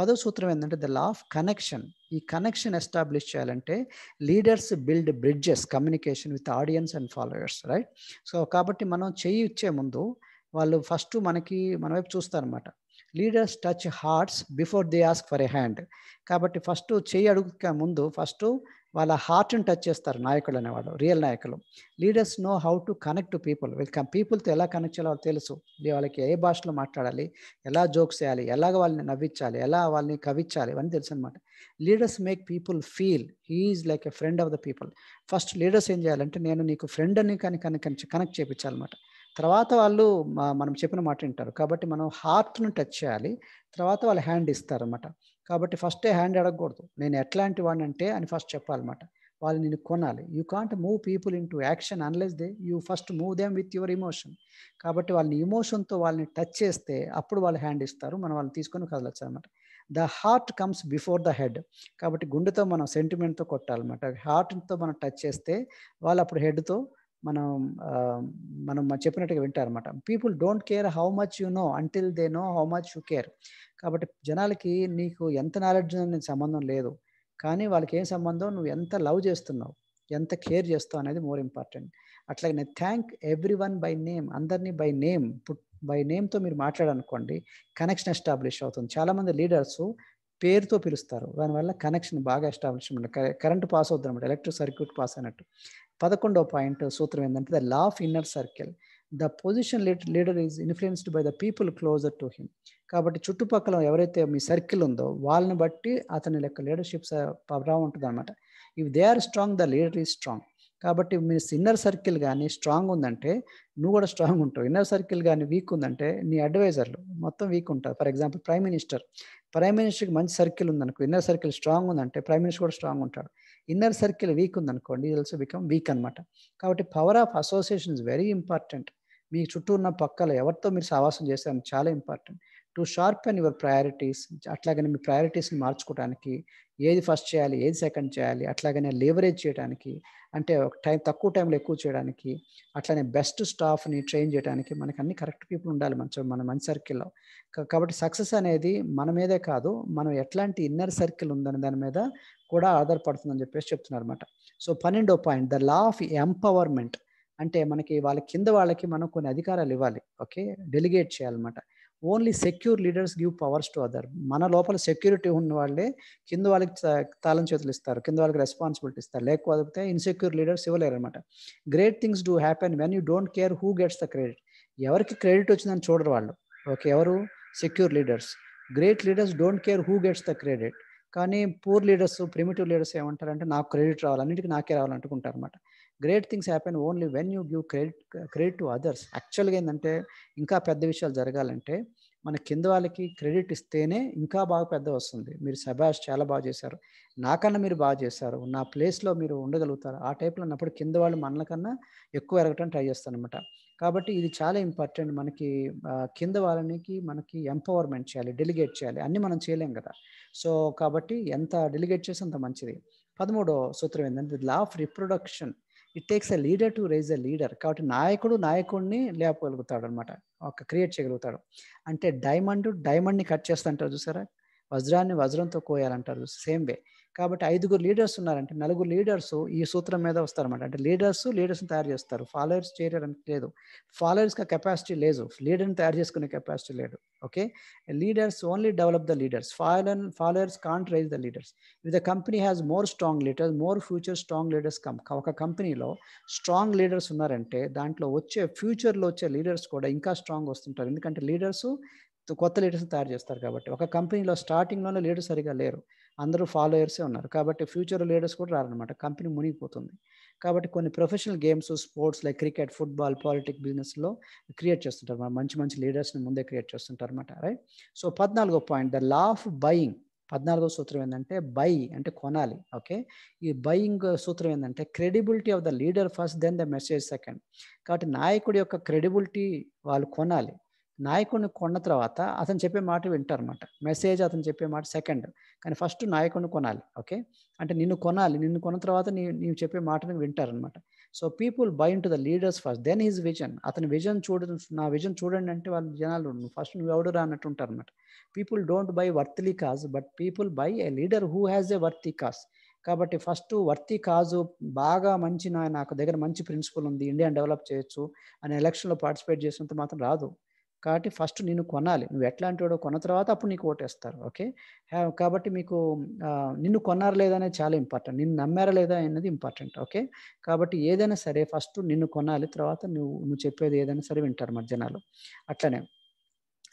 పదో సూత్రం ఏంటంటే ద లా ఆఫ్ కనెక్షన్ ఈ కనెక్షన్ కనెక్షన్ ఎస్టాబ్లిష్ చేయాలంటే leaders build bridges communication with audience and followers right so కాబట్టి మనం చేయి ఇచ్చే ముందు వాళ్ళు ఫస్ట్ మనకి మన వైపు చూస్తారనమాట leaders touch hearts before they ask for a hand కాబట్టి ఫస్ట్ చేయి అడుగు ముందు ఫస్ట్ వాళ్ళ హార్ట్ని టచ్ చేస్తారు నాయకులు అనేవాళ్ళు రియల్ నాయకులు leaders know how to connect to people వీళ్ళకి పీపుల్తో ఎలా కనెక్ట్ చేయాలో తెలుసు వాళ్ళకి ఏ భాషలో మాట్లాడాలి ఎలా జోక్స్ చేయాలి ఎలాగ వాళ్ళని నవ్వించాలి ఎలా వాళ్ళని కవించాలి ఇవన్నీ తెలుసు అనమాట leaders make people feel he's like a friend of the people first leaders ఏం చేయాలంటే నేను నీకు ఫ్రెండ్ అని కానీ కనెక్ట్ కనెక్ట్ చేయించాలన్నమాట తర్వాత వాళ్ళు మనం చెప్పిన మాట వింటారు కాబట్టి మనం హార్ట్ను టచ్ చేయాలి తర్వాత వాళ్ళు హ్యాండ్ ఇస్తారు అనమాట కాబట్టి ఫస్టే హ్యాండ్ అడగకూడదు నేను ఎట్లాంటి వాడిని అంటే అని ఫస్ట్ చెప్పాలన్నమాట వాళ్ళు నేను కొనాలి you can't move people into action unless they you first move them with your emotion కాబట్టి వాళ్ళని ఇమోషన్తో వాళ్ళని టచ్ చేస్తే అప్పుడు వాళ్ళు హ్యాండ్ ఇస్తారు మనం వాళ్ళని తీసుకొని కదలొచ్చు అనమాట the heart comes before the head కాబట్టి గుండెతో మనం సెంటిమెంట్తో కొట్టాలన్నమాట హార్ట్తో మనం టచ్ చేస్తే వాళ్ళు అప్పుడు హెడ్తో మనం మనం చెప్పినట్టుగా వింటారనమాట people don't care how much you know until they know how much you care కాబట్టి జనాలకి నీకు ఎంత నాలెడ్జ్ సంబంధం లేదు కానీ వాళ్ళకి ఏం సంబంధం నువ్వు ఎంత లవ్ చేస్తున్నావు ఎంత కేర్ చేస్తావు అనేది మోర్ ఇంపార్టెంట్ అట్లాగే నేను thank everyone by name అందరినీ బై నేమ్ బై నేమ్తో మీరు మాట్లాడనుకోండి కనెక్షన్ ఎస్టాబ్లిష్ అవుతుంది చాలామంది లీడర్స్ పేరుతో పిలుస్తారు దానివల్ల కనెక్షన్ బాగా ఎస్టాబ్లిష్ కరెంట్ పాస్ అవుతుంది అనమాట ఎలక్ట్రిక్ సర్క్యూట్ పాస్ అయినట్టు పదకొండవ పాయింట్ సూత్రం ఏంటంటే the law of inner circle the position leader is influenced by the people closer to him కాబట్టి చుట్టుపక్కల ఎవరైతే మీ సర్కిల్ ఉందో వాళ్ళని బట్టి అతని లెక్క లీడర్షిప్ ప్రభావం ఉంటుంది అనమాట if they are strong the leader is strong కాబట్టి మీ ఇన్నర్ సర్కిల్ కానీ స్ట్రాంగ్ ఉందంటే నువ్వు కూడా స్ట్రాంగ్ ఉంటావు ఇన్నర్ సర్కిల్ కానీ వీక్ ఉందంటే నీ అడ్వైజర్లు మొత్తం వీక్ ఉంటారు for example prime minister prime మినిస్టర్కి మంచి సర్కిల్ ఉందనుకో ఇన్నర్ సర్కిల్ స్ట్రాంగ్ ఉందంటే ప్రైమ్ మినిస్టర్ కూడా స్ట్రాంగ్ ఉంటాడు ఇన్నర్ సర్కిల్ వీక్ ఉందనుకోండి ఇది ఆల్సో బికమ్ వీక్ అనమాట కాబట్టి power of association is very important మీ చుట్టూ ఉన్న పక్కల ఎవరితో మీరు సావాసం చేస్తారని చాలా important to sharpen your priorities అట్లాగనే మీ ప్రయారిటీస్ని మార్చుకోవడానికి ఏది ఫస్ట్ చేయాలి ఏది సెకండ్ చేయాలి అట్లాగనే లేవరేజ్ చేయడానికి అంటే ఒక టైం తక్కువ టైంలో ఎక్కువ చేయడానికి అట్లానే బెస్ట్ స్టాఫ్ని ట్రైన్ చేయడానికి మనకి అన్ని కరెక్ట్ పీపుల్ ఉండాలి మంచి మన మంచి సర్కిల్లో కాబట్టి సక్సెస్ అనేది మన మీదే కాదు మనం ఎట్లాంటి ఇన్నర్ సర్కిల్ ఉందని దాని మీద కూడా ఆధారపడుతుందని చెప్పేసి చెప్తున్నారు అనమాట సో పన్నెండో point the law of empowerment అంటే మనకి వాళ్ళ కింద వాళ్ళకి మనం కొన్ని అధికారాలు ఇవ్వాలి ఓకే డెలిగేట్ చేయాలన్నమాట only secure leaders give powers to other మన లోపల సెక్యూరిటీ ఉన్న వాళ్ళే కింద వాళ్ళకి తాళం చేతులు ఇస్తారు కింద వాళ్ళకి రెస్పాన్సిబిలిటీ ఇస్తారు లేకపోతే ఇన్సెక్యూర్ లీడర్స్ ఇవ్వలేరు అనమాట great things do happen when you don't care who gets the credit ఎవరికి క్రెడిట్ వచ్చిందని చూడరు వాళ్ళు ఓకే ఎవరు secure leaders great leaders don't care who gets the credit కానీ పూర్ లీడర్స్ ప్రిమిటివ్ లీడర్స్ ఏమంటారంటే నాకు క్రెడిట్ రావాలి అన్నిటికీ నాకే రావాలనుకుంటారు అనమాట great things happen only when you give credit credit to others యాక్చువల్గా ఏంటంటే ఇంకా పెద్ద విషయాలు జరగాలంటే మన కింద వాళ్ళకి క్రెడిట్ ఇస్తేనే ఇంకా బాగా పెద్ద వస్తుంది మీరు సభాష్ చాలా బాగా చేశారు నాకన్నా మీరు బాగా చేశారు నా ప్లేస్లో మీరు ఉండగలుగుతారు ఆ టైప్లో ఉన్నప్పుడు కింద వాళ్ళు మనలకన్నా ఎక్కువ ఎరగటం ట్రై చేస్తారనమాట కాబట్టి ఇది చాలా ఇంపార్టెంట్ మనకి కింద వాళ్ళనికి మనకి ఎంపవర్మెంట్ చేయాలి డెలిగేట్ చేయాలి అన్నీ మనం చేయలేం కదా సో కాబట్టి ఎంత డెలిగేట్ చేస్తే అంత మంచిది పదమూడో సూత్రం ఏంటంటే law of reproduction it takes a leader to raise a leader కాబట్టి నాయకుడు నాయకుడిని లేపగలుగుతాడు అనమాట ఒక క్రియేట్ చేయగలుగుతాడు అంటే డైమండ్ డైమండ్ని కట్ చేస్తా అంటారు చూసారా వజ్రాన్ని వజ్రంతో కోయాలంటారు సేమ్ వే కాబట్టి ఐదుగురు లీడర్స్ ఉన్నారంటే నలుగురు లీడర్స్ ఈ సూత్రం మీద వస్తారన్నమాట అంటే లీడర్స్ లీడర్స్ని తయారు చేస్తారు ఫాలోయర్స్ చేయడానికి లేదు ఫాలోయర్స్కి కెపాసిటీ లేదు లీడర్ని తయారు చేసుకునే కెపాసిటీ లేదు okay leaders only develop the leaders follower followers can't raise the leaders if the company has more strong leaders more future strong leaders come ఒక కంపెనీలో స్ట్రాంగ్ లీడర్స్ ఉన్నారంటే దాంట్లో వచ్చే ఫ్యూచర్లో వచ్చే లీడర్స్ కూడా ఇంకా స్ట్రాంగ్ వస్తుంటారు ఎందుకంటే లీడర్స్ కొత్త లీడర్స్ తయారు చేస్తారు కాబట్టి ఒక కంపెనీలో స్టార్టింగ్లోనే లీడర్ సరిగా లేరు అందరూ ఫాలోయర్సే ఉన్నారు కాబట్టి ఫ్యూచర్ లీడర్స్ కూడా రారనమాట కంపెనీ మునిగిపోతుంది కాబట్టి కొన్ని professional games sports like cricket football politic బిజినెస్లో క్రియేట్ చేస్తుంటారు మన మంచి మంచి లీడర్స్ని ముందే క్రియేట్ చేస్తుంటారు అనమాట రైట్ సో పద్నాలుగో point the law of buying పద్నాలుగో సూత్రం ఏంటంటే బై అంటే కొనాలి ఓకే ఈ బయింగ్ సూత్రం ఏంటంటే credibility of the leader first then the message second కాబట్టి నాయకుడి యొక్క క్రెడిబిలిటీ వాళ్ళు కొనాలి నాయకుడిని కొన్న తర్వాత అతను చెప్పే మాట వింటారనమాట మెసేజ్ అతను చెప్పే మాట సెకండ్ కానీ ఫస్ట్ నాయకుడిని కొనాలి ఓకే అంటే నిన్ను కొనాలి నిన్ను కొన్న తర్వాత నీ నీవు చెప్పే మాటను వింటారనమాట so people buy to the leaders first then his vision అతని విజన్ చూడ నా విజన్ చూడండి అంటే వాళ్ళ జనాలు ఫస్ట్ నువ్వు ఎవడు ఉంటారు ఉంటారనమాట people don't buy worthy cause but people buy a leader who has a worthy cause కాబట్టి ఫస్ట్ వర్తి కాజు బాగా మంచి నాకు దగ్గర మంచి ప్రిన్సిపల్ ఉంది ఇండియా డెవలప్ చేయొచ్చు అని ఎలక్షన్లో పార్టిసిపేట్ చేసినంత మాత్రం రాదు కాబట్టి ఫస్ట్ నేను కొనాలి నువ్వు ఎట్లాంటి వాడో కొన్న తర్వాత అప్పుడు నీకు ఓటేస్తారు ఓకే కాబట్టి మీకు నిన్ను కొన్నారు లేదా అనేది చాలా ఇంపార్టెంట్ నిన్ను నమ్మారా లేదా అనేది ఇంపార్టెంట్ ఓకే కాబట్టి ఏదైనా సరే ఫస్ట్ నిన్ను కొనాలి తర్వాత నువ్వు నువ్వు చెప్పేది ఏదైనా సరే వింటారు మరి జనాలు అట్లనే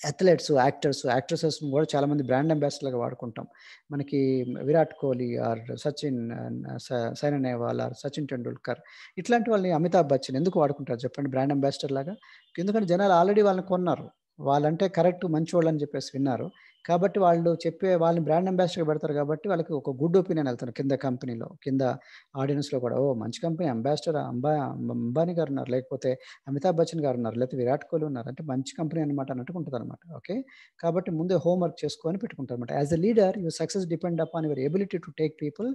అథ్లెట్స్ యాక్టర్స్ యాక్ట్రసెస్ కూడా చాలామంది బ్రాండ్ అంబాసిడర్గా వాడుకుంటాం మనకి Virat Kohli or Sachin uh, Saina Nehwal or Sachin Tendulkar ఇట్లాంటి వాళ్ళని అమితాబ్ బచ్చన్ ఎందుకు వాడుకుంటారు చెప్పండి బ్రాండ్ అంబాసిడర్ లాగా ఎందుకంటే జనాలు ఆల్రెడీ వాళ్ళని కొన్నారు వాళ్ళంటే కరెక్ట్ మంచి వాళ్ళు అని చెప్పేసి విన్నారు కాబట్టి వాళ్ళు చెప్పే వాళ్ళని బ్రాండ్ అంబాసిడర్గా పెడతారు కాబట్టి వాళ్ళకి ఒక గుడ్ ఒపీనియన్ వెళ్తారు కింద కంపెనీలో కింద ఆడియన్స్లో కూడా ఓ మంచి కంపెనీ అంబాసిడర్ అంబా అంబానీ గారు ఉన్నారు లేకపోతే అమితాబ్ బచ్చన్ గారు ఉన్నారు లేకపోతే విరాట్ కోహ్లీ ఉన్నారు అంటే మంచి కంపెనీ అనమాట అన్నట్టు ఉంటుంది అనమాట ఓకే కాబట్టి ముందే హోంవర్క్ చేసుకొని పెట్టుకుంటారు అనమాట as a leader your success depend upon your ability to take people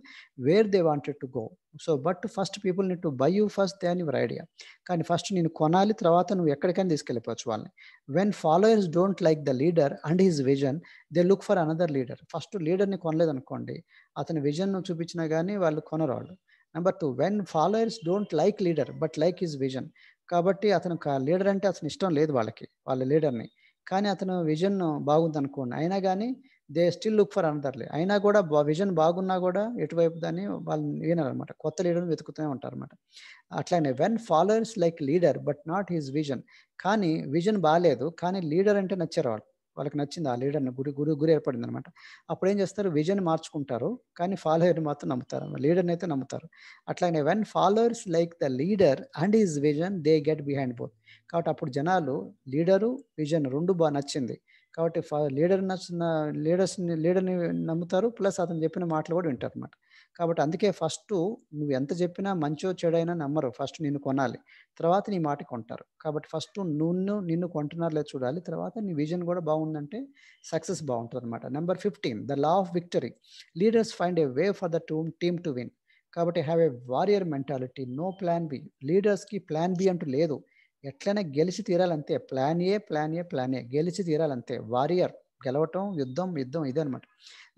where they wanted to go so but first people need to buy you first they అని యువర్ ఐడియా కానీ ఫస్ట్ నేను కొనాలి తర్వాత నువ్వు ఎక్కడికైనా తీసుకెళ్ళిపోవచ్చు వాళ్ళని when followers don't like the leader and his vision they look for another leader first లీడర్ని కొనలేదు అనుకోండి అతని విజన్ చూపించినా కానీ వాళ్ళు కొనరాళ్ళు number two when followers don't like leader but like his vision కాబట్టి అతను లీడర్ అంటే అతను ఇష్టం లేదు వాళ్ళకి వాళ్ళ లీడర్ని కానీ అతను విజన్ బాగుంది అనుకోండి అయినా కానీ they still look for another లీ అయినా కూడా విజన్ బాగున్నా కూడా ఎటువైపు దాన్ని వాళ్ళు వినాలన్నమాట కొత్త లీడర్ని వెతుకుతూనే అనమాట అట్లానే when followers like leader but not his vision కానీ విజన్ బాగాలేదు కానీ లీడర్ అంటే నచ్చారు వాళ్ళు వాళ్ళకి నచ్చింది ఆ లీడర్ని గురి గురి గురి ఏర్పడింది అనమాట అప్పుడు ఏం చేస్తారు విజన్ మార్చుకుంటారు కానీ ఫాలోయర్ని మాత్రం నమ్ముతారు లీడర్ని అయితే నమ్ముతారు అట్లాగే when followers like the leader and his vision they get behind both కాబట్టి అప్పుడు జనాలు లీడరు విజన్ రెండు బాగా నచ్చింది కాబట్టి లీడర్ నచ్చిన లీడర్స్ని లీడర్ని నమ్ముతారు ప్లస్ అతను చెప్పిన మాటలు కూడా వింటారు అనమాట కాబట్టి అందుకే ఫస్ట్ నువ్వు ఎంత చెప్పినా మంచో చెడైనా నమ్మరు ఫస్ట్ నిన్ను కొనాలి తర్వాత నీ మాట కొంటారు కాబట్టి ఫస్ట్ నువ్వు నిన్ను కొంటున్నారు లేదు చూడాలి తర్వాత నీ విజన్ కూడా బాగుందంటే సక్సెస్ బాగుంటుంది అనమాట number fifteen the law of victory leaders find a way for the team team to win కాబట్టి have a warrior mentality no plan B లీడర్స్కి ప్లాన్ బి అంటూ లేదు ఎట్లయినా గెలిచి తీరాలంతే plan A plan A plan A గెలిచి తీరాలంతే warrior గెలవటం యుద్ధం యుద్ధం ఇదే అనమాట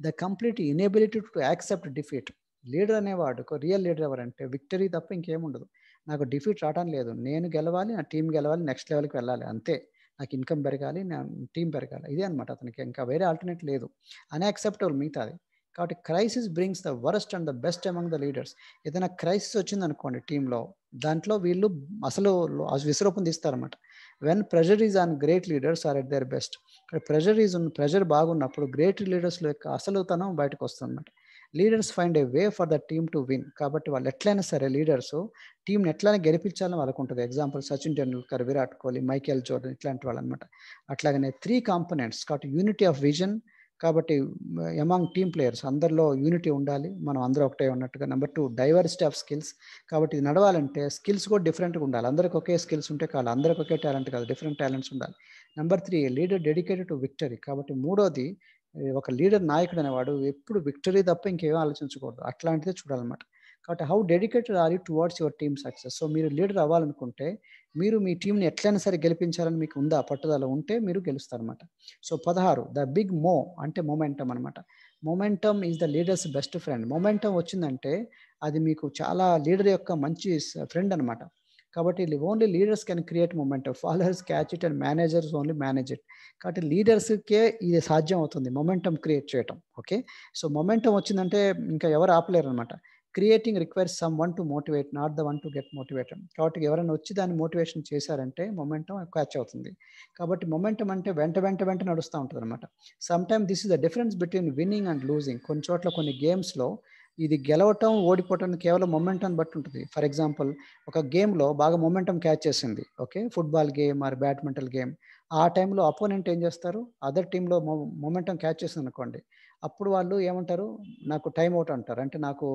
the complete inability to accept defeat leader అనేవాడు రియల్ లీడర్ ఎవరంటే విక్టరీ తప్ప ఇంకేముండదు నాకు డిఫీట్ రావడం లేదు నేను గెలవాలి నా టీం గెలవాలి నెక్స్ట్ లెవెల్కి వెళ్ళాలి అంతే నాకు ఇన్కమ్ పెరగాలి నా టీం పెరగాలి ఇదే అనమాట అతనికి ఇంకా వేరే ఆల్టర్నేట్ లేదు అన్యాక్సెప్టబుల్ మిగతాది కాబట్టి crisis brings the worst and the best among the leaders ఏదైనా క్రైసిస్ వచ్చింది అనుకోండి టీంలో దాంట్లో వీళ్ళు అసలు విశ్వరూపం అనమాట when pressure is on great leaders are at their best ఇక్కడ ప్రెషర్ ఈజ్ ప్రెజర్ బాగున్నప్పుడు గ్రేట్ లీడర్స్ యొక్క అసలుతనం బయటకు వస్తుంది అనమాట leaders find a way for the team to win కాబట్టి వాళ్ళు ఎట్లయినా సరే లీడర్స్ టీంని ఎట్లయినా గెలిపించాలని వాళ్ళకు ఉంటుంది example Sachin Tendulkar Virat Kohli Michael Jordan ఇట్లాంటి వాళ్ళు అనమాట అట్లాగనే త్రీ కాంపనెంట్స్ కాబట్టి యూనిటీ ఆఫ్ విజన్ కాబట్టి ఎమాంగ్ టీమ్ ప్లేయర్స్ అందరిలో యూనిటీ ఉండాలి మనం అందరూ ఒకటే ఉన్నట్టుగా number two diversity of skills కాబట్టి ఇది నడవాలంటే స్కిల్స్ కూడా డిఫరెంట్గా ఉండాలి అందరికి ఒకే స్కిల్స్ ఉంటే కాదు అందరికి ఒకే టాలెంట్ కాదు డిఫరెంట్ టాలెంట్స్ ఉండాలి number three leader dedicated to victory కాబట్టి మూడోది ఒక లీడర్ నాయకుడు అనేవాడు ఎప్పుడు విక్టరీ తప్ప ఇంకేం ఆలోచించకూడదు అట్లాంటిదే చూడాలన్నమాట కాబట్టి how dedicated are you towards your team success so మీరు లీడర్ అవ్వాలనుకుంటే మీరు మీ టీంని ఎట్లయినా సరే గెలిపించాలని మీకు ఉందా పట్టుదల ఉంటే మీరు గెలుస్తారనమాట సో పదహారు ద బిగ్ మో అంటే మొమెంటం అనమాట momentum is the leaders best friend momentum వచ్చిందంటే అది మీకు చాలా లీడర్ యొక్క మంచి ఫ్రెండ్ అనమాట కాబట్టి only leaders can create momentum followers catch it and managers only manage it కాబట్టి లీడర్స్కే ఇది సాధ్యం అవుతుంది మొమెంటం క్రియేట్ చేయటం ఓకే సో మొమెంటం వచ్చిందంటే ఇంకా ఎవరు ఆపలేరు అనమాట creating requires someone to motivate not the one to get motivated కాబట్టి ఎవరైనా వచ్చి దాన్ని మోటివేషన్ చేశారంటే మొమెంటం క్యాచ్ అవుతుంది కాబట్టి మొమెంటం అంటే వెంట వెంట వెంట నడుస్తూ ఉంటుంది అనమాట some time this is the difference between winning and losing కొన్ని చోట్ల కొన్ని గేమ్స్లో ఇది గెలవటం ఓడిపోవటం కేవలం మొమెంటం బట్టి ఉంటుంది ఫర్ ఎగ్జాంపుల్ ఒక గేమ్లో బాగా మొమెంటం క్యాచ్ చేసింది okay football game or badminton game ఆ టైంలో అపోనెంట్ ఏం చేస్తారు అదర్ టీంలో మొమెంటం క్యాచ్ చేసింది అనుకోండి అప్పుడు వాళ్ళు ఏమంటారు నాకు టైం అవుట్ అంటారు అంటే నాకు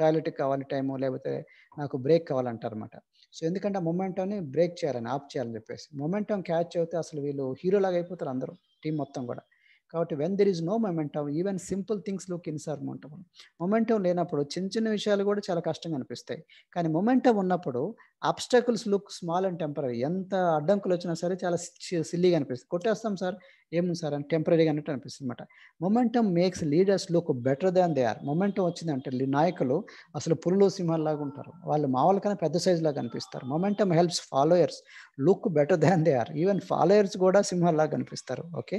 టాయిలెట్కి కావాలి టైము లేకపోతే నాకు బ్రేక్ కావాలంటారు అనమాట సో ఎందుకంటే ఆ మొమెంటంని బ్రేక్ చేయాలని ఆప్ చేయాలని చెప్పేసి మొమెంటం క్యాచ్ అయితే అసలు వీళ్ళు హీరోలాగా అయిపోతారు అందరూ టీం మొత్తం కూడా కాబట్టి when there is no momentum even simple things look insurmountable momentum లేనప్పుడు చిన్న చిన్న విషయాలు కూడా చాలా కష్టంగా అనిపిస్తాయి కానీ మొమెంటం ఉన్నప్పుడు obstacles look small and temporary ఎంత అడ్డంకులు వచ్చినా సరే చాలా సిల్లీగా అనిపిస్తుంది కొట్టేస్తాం సార్ ఏముంది సార్ అని టెంపరీగా అన్నట్టు అనిపిస్తుంది అనమాట momentum makes leaders look better than they are momentum వచ్చిందంటే నాయకులు అసలు పురులు సింహాల్లాగా ఉంటారు వాళ్ళు మామూలు కన్నా పెద్ద లాగా కనిపిస్తారు momentum helps followers look better than they are even followers కూడా సింహాల్లాగా కనిపిస్తారు okay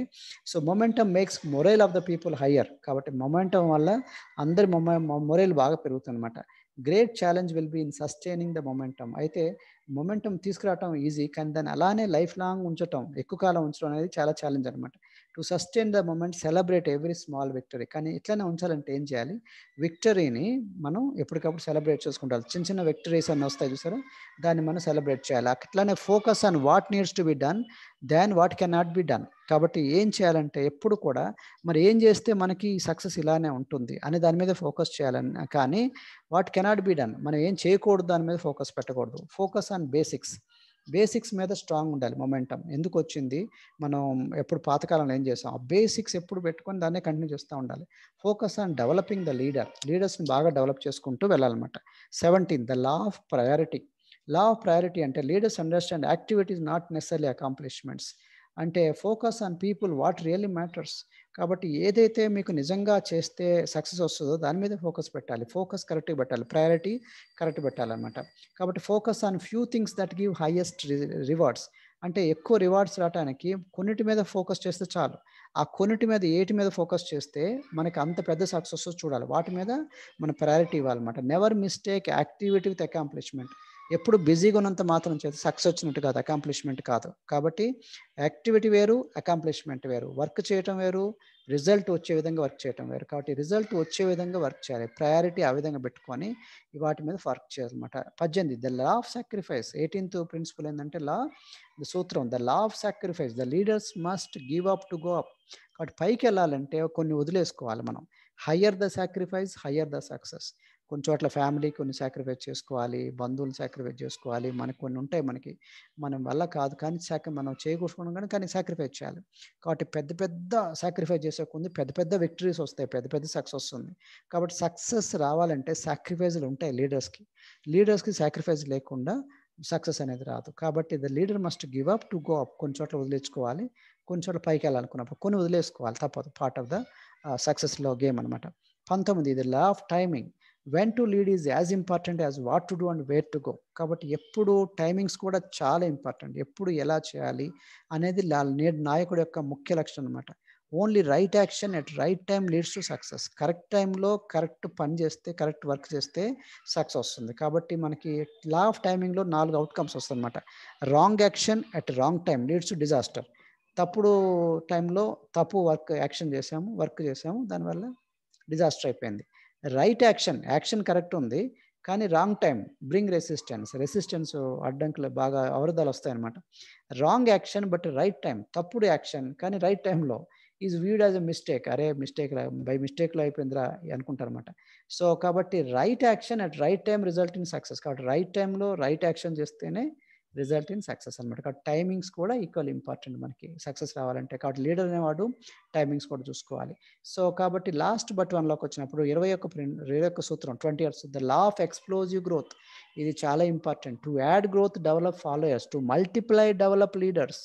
so momentum makes morale of the people higher కాబట్టి మొమెంటం వల్ల అందరి మొరైల్ బాగా పెరుగుతుంది అనమాట great challenge will be in sustaining the momentum అయితే మొమెంటమ్ తీసుకురావటం ఈజీ కానీ దాన్ని అలానే లైఫ్ లాంగ్ ఉంచటం ఎక్కువ కాలం ఉంచడం అనేది చాలా ఛాలెంజ్ అనమాట to sustain the moment celebrate every small victory కానీ ఎట్లనే ఉంచాలంటే ఏం చేయాలి విక్టరీని మనం ఎప్పటికప్పుడు సెలబ్రేట్ చేసుకుంటాం చిన్న చిన్న విక్టరీస్ అన్నీ వస్తాయి చూసారా దాన్ని మనం సెలబ్రేట్ చేయాలి అట్లానే focus on what needs to be done than what can not be done కాబట్టి ఏం చేయాలంటే ఎప్పుడు కూడా మరి ఏం చేస్తే మనకి సక్సెస్ ఇలానే ఉంటుంది అనే దాని మీద ఫోకస్ చేయాలని కానీ వాట్ కెనాట్ బి డన్ మనం ఏం చేయకూడదు దాని మీద ఫోకస్ పెట్టకూడదు ఫోకస్ ఆన్ బేసిక్స్ బేసిక్స్ మీద స్ట్రాంగ్ ఉండాలి మొమెంటం ఎందుకు వచ్చింది మనం ఎప్పుడు పాతకాలంలో ఏం చేస్తాం ఆ బేసిక్స్ ఎప్పుడు పెట్టుకొని దాన్నే కంటిన్యూ చేస్తూ ఉండాలి focus on developing the leader లీడర్స్ని బాగా డెవలప్ చేసుకుంటూ వెళ్ళాలన్నమాట seventeen the law of priority law of priority అంటే leaders understand activities not necessary accomplishments అంటే focus on people what really matters కాబట్టి ఏదైతే మీకు నిజంగా చేస్తే సక్సెస్ వస్తుందో దాని మీద ఫోకస్ పెట్టాలి ఫోకస్ కరెక్ట్గా పెట్టాలి ప్రయారిటీ కరెక్ట్ పెట్టాలన్నమాట కాబట్టి focus on few things that give highest rewards అంటే ఎక్కువ రివార్డ్స్ రావడానికి కొన్నిటి మీద ఫోకస్ చేస్తే చాలు ఆ కొన్నిటి మీద ఏటి మీద ఫోకస్ చేస్తే మనకి అంత పెద్ద సక్సెస్ చూడాలి వాటి మీద మన ప్రయారిటీ ఇవ్వాలన్నమాట never mistake activity with accomplishment ఎప్పుడు బిజీగా ఉన్నంత మాత్రం చేత సక్సెస్ వచ్చినట్టు కాదు అకాంప్లిష్మెంట్ కాదు కాబట్టి యాక్టివిటీ వేరు అకాంప్లిష్మెంట్ వేరు వర్క్ చేయటం వేరు రిజల్ట్ వచ్చే విధంగా వర్క్ చేయటం వేరు కాబట్టి రిజల్ట్ వచ్చే విధంగా వర్క్ చేయాలి ప్రయారిటీ ఆ విధంగా పెట్టుకొని వాటి మీద వర్క్ చేయాలన్నమాట పద్దెనిమిది the law of sacrifice eighteenth principle ఏంటంటే లా సూత్రం the law of sacrifice the leaders must give up to go up కాబట్టి పైకి వెళ్ళాలంటే కొన్ని వదిలేసుకోవాలి మనం higher the sacrifice higher the success కొన్ని చోట్ల ఫ్యామిలీ కొన్ని సాక్రిఫైస్ చేసుకోవాలి బంధువులు సాక్రిఫైస్ చేసుకోవాలి మనకు కొన్ని ఉంటాయి మనకి మనం వల్ల కాదు కానీ సాక్రి మనం చేయకూర్చుకున్నాం కానీ కానీ సాక్రిఫైస్ చేయాలి కాబట్టి పెద్ద పెద్ద సాక్రిఫైస్ చేసే కొన్ని పెద్ద పెద్ద విక్టరీస్ వస్తాయి పెద్ద పెద్ద సక్సెస్ వస్తుంది కాబట్టి సక్సెస్ రావాలంటే సాక్రిఫైజులు ఉంటాయి లీడర్స్కి లీడర్స్కి సాక్రిఫైస్ లేకుండా సక్సెస్ అనేది రాదు కాబట్టి the leader must give up to go up కొన్ని చోట్ల వదిలేసుకోవాలి కొన్ని చోట్ల పైకి వెళ్ళాలనుకున్నప్పుడు కొన్ని వదిలేసుకోవాలి తప్పదు పార్ట్ ఆఫ్ ద సక్సెస్లో గేమ్ అనమాట పంతొమ్మిది ఇది law of timing when to lead is as important as what to do and where to go కాబట్టి ఎప్పుడు టైమింగ్స్ కూడా చాలా ఇంపార్టెంట్ ఎప్పుడు ఎలా చేయాలి అనేది నేడు నాయకుడు యొక్క ముఖ్య లక్ష్యం అనమాట only right action at right time leads to success correct టైంలో కరెక్ట్ పని చేస్తే కరెక్ట్ వర్క్ చేస్తే సక్సెస్ వస్తుంది కాబట్టి మనకి లా ఆఫ్ టైమింగ్లో నాలుగు అవుట్కమ్స్ వస్తుందన్నమాట wrong action at wrong time leads to disaster తప్పుడు టైంలో తప్పు వర్క్ యాక్షన్ చేసాము వర్క్ చేసాము దానివల్ల డిజాస్టర్ అయిపోయింది రైట్ యాక్షన్ యాక్షన్ కరెక్ట్ ఉంది కానీ wrong time bring resistance resistance అడ్డంకులు బాగా అవరోధాలు వస్తాయన్నమాట wrong action but right time తప్పుడు యాక్షన్ కానీ రైట్ టైంలో is viewed as a mistake అరే మిస్టేక్ బై మిస్టేక్లో అయిపోయిందిరా అనుకుంటారనమాట సో కాబట్టి right action at right time result in success కాబట్టి రైట్ టైంలో రైట్ యాక్షన్ చేస్తేనే రిజల్ట్ ఇన్ సక్సెస్ అనమాట కాబట్టి టైమింగ్స్ కూడా ఈక్వల్ ఇంపార్టెంట్ మనకి సక్సెస్ రావాలంటే కాబట్టి లీడర్ అనేవాడు టైమింగ్స్ కూడా చూసుకోవాలి సో కాబట్టి లాస్ట్ బట్ వన్లోకి వచ్చినప్పుడు ఇరవై ఒక్క ఇరవై ఒక్క సూత్రం twenty years the law of explosive growth ఇది చాలా important to add growth develop followers to multiply develop leaders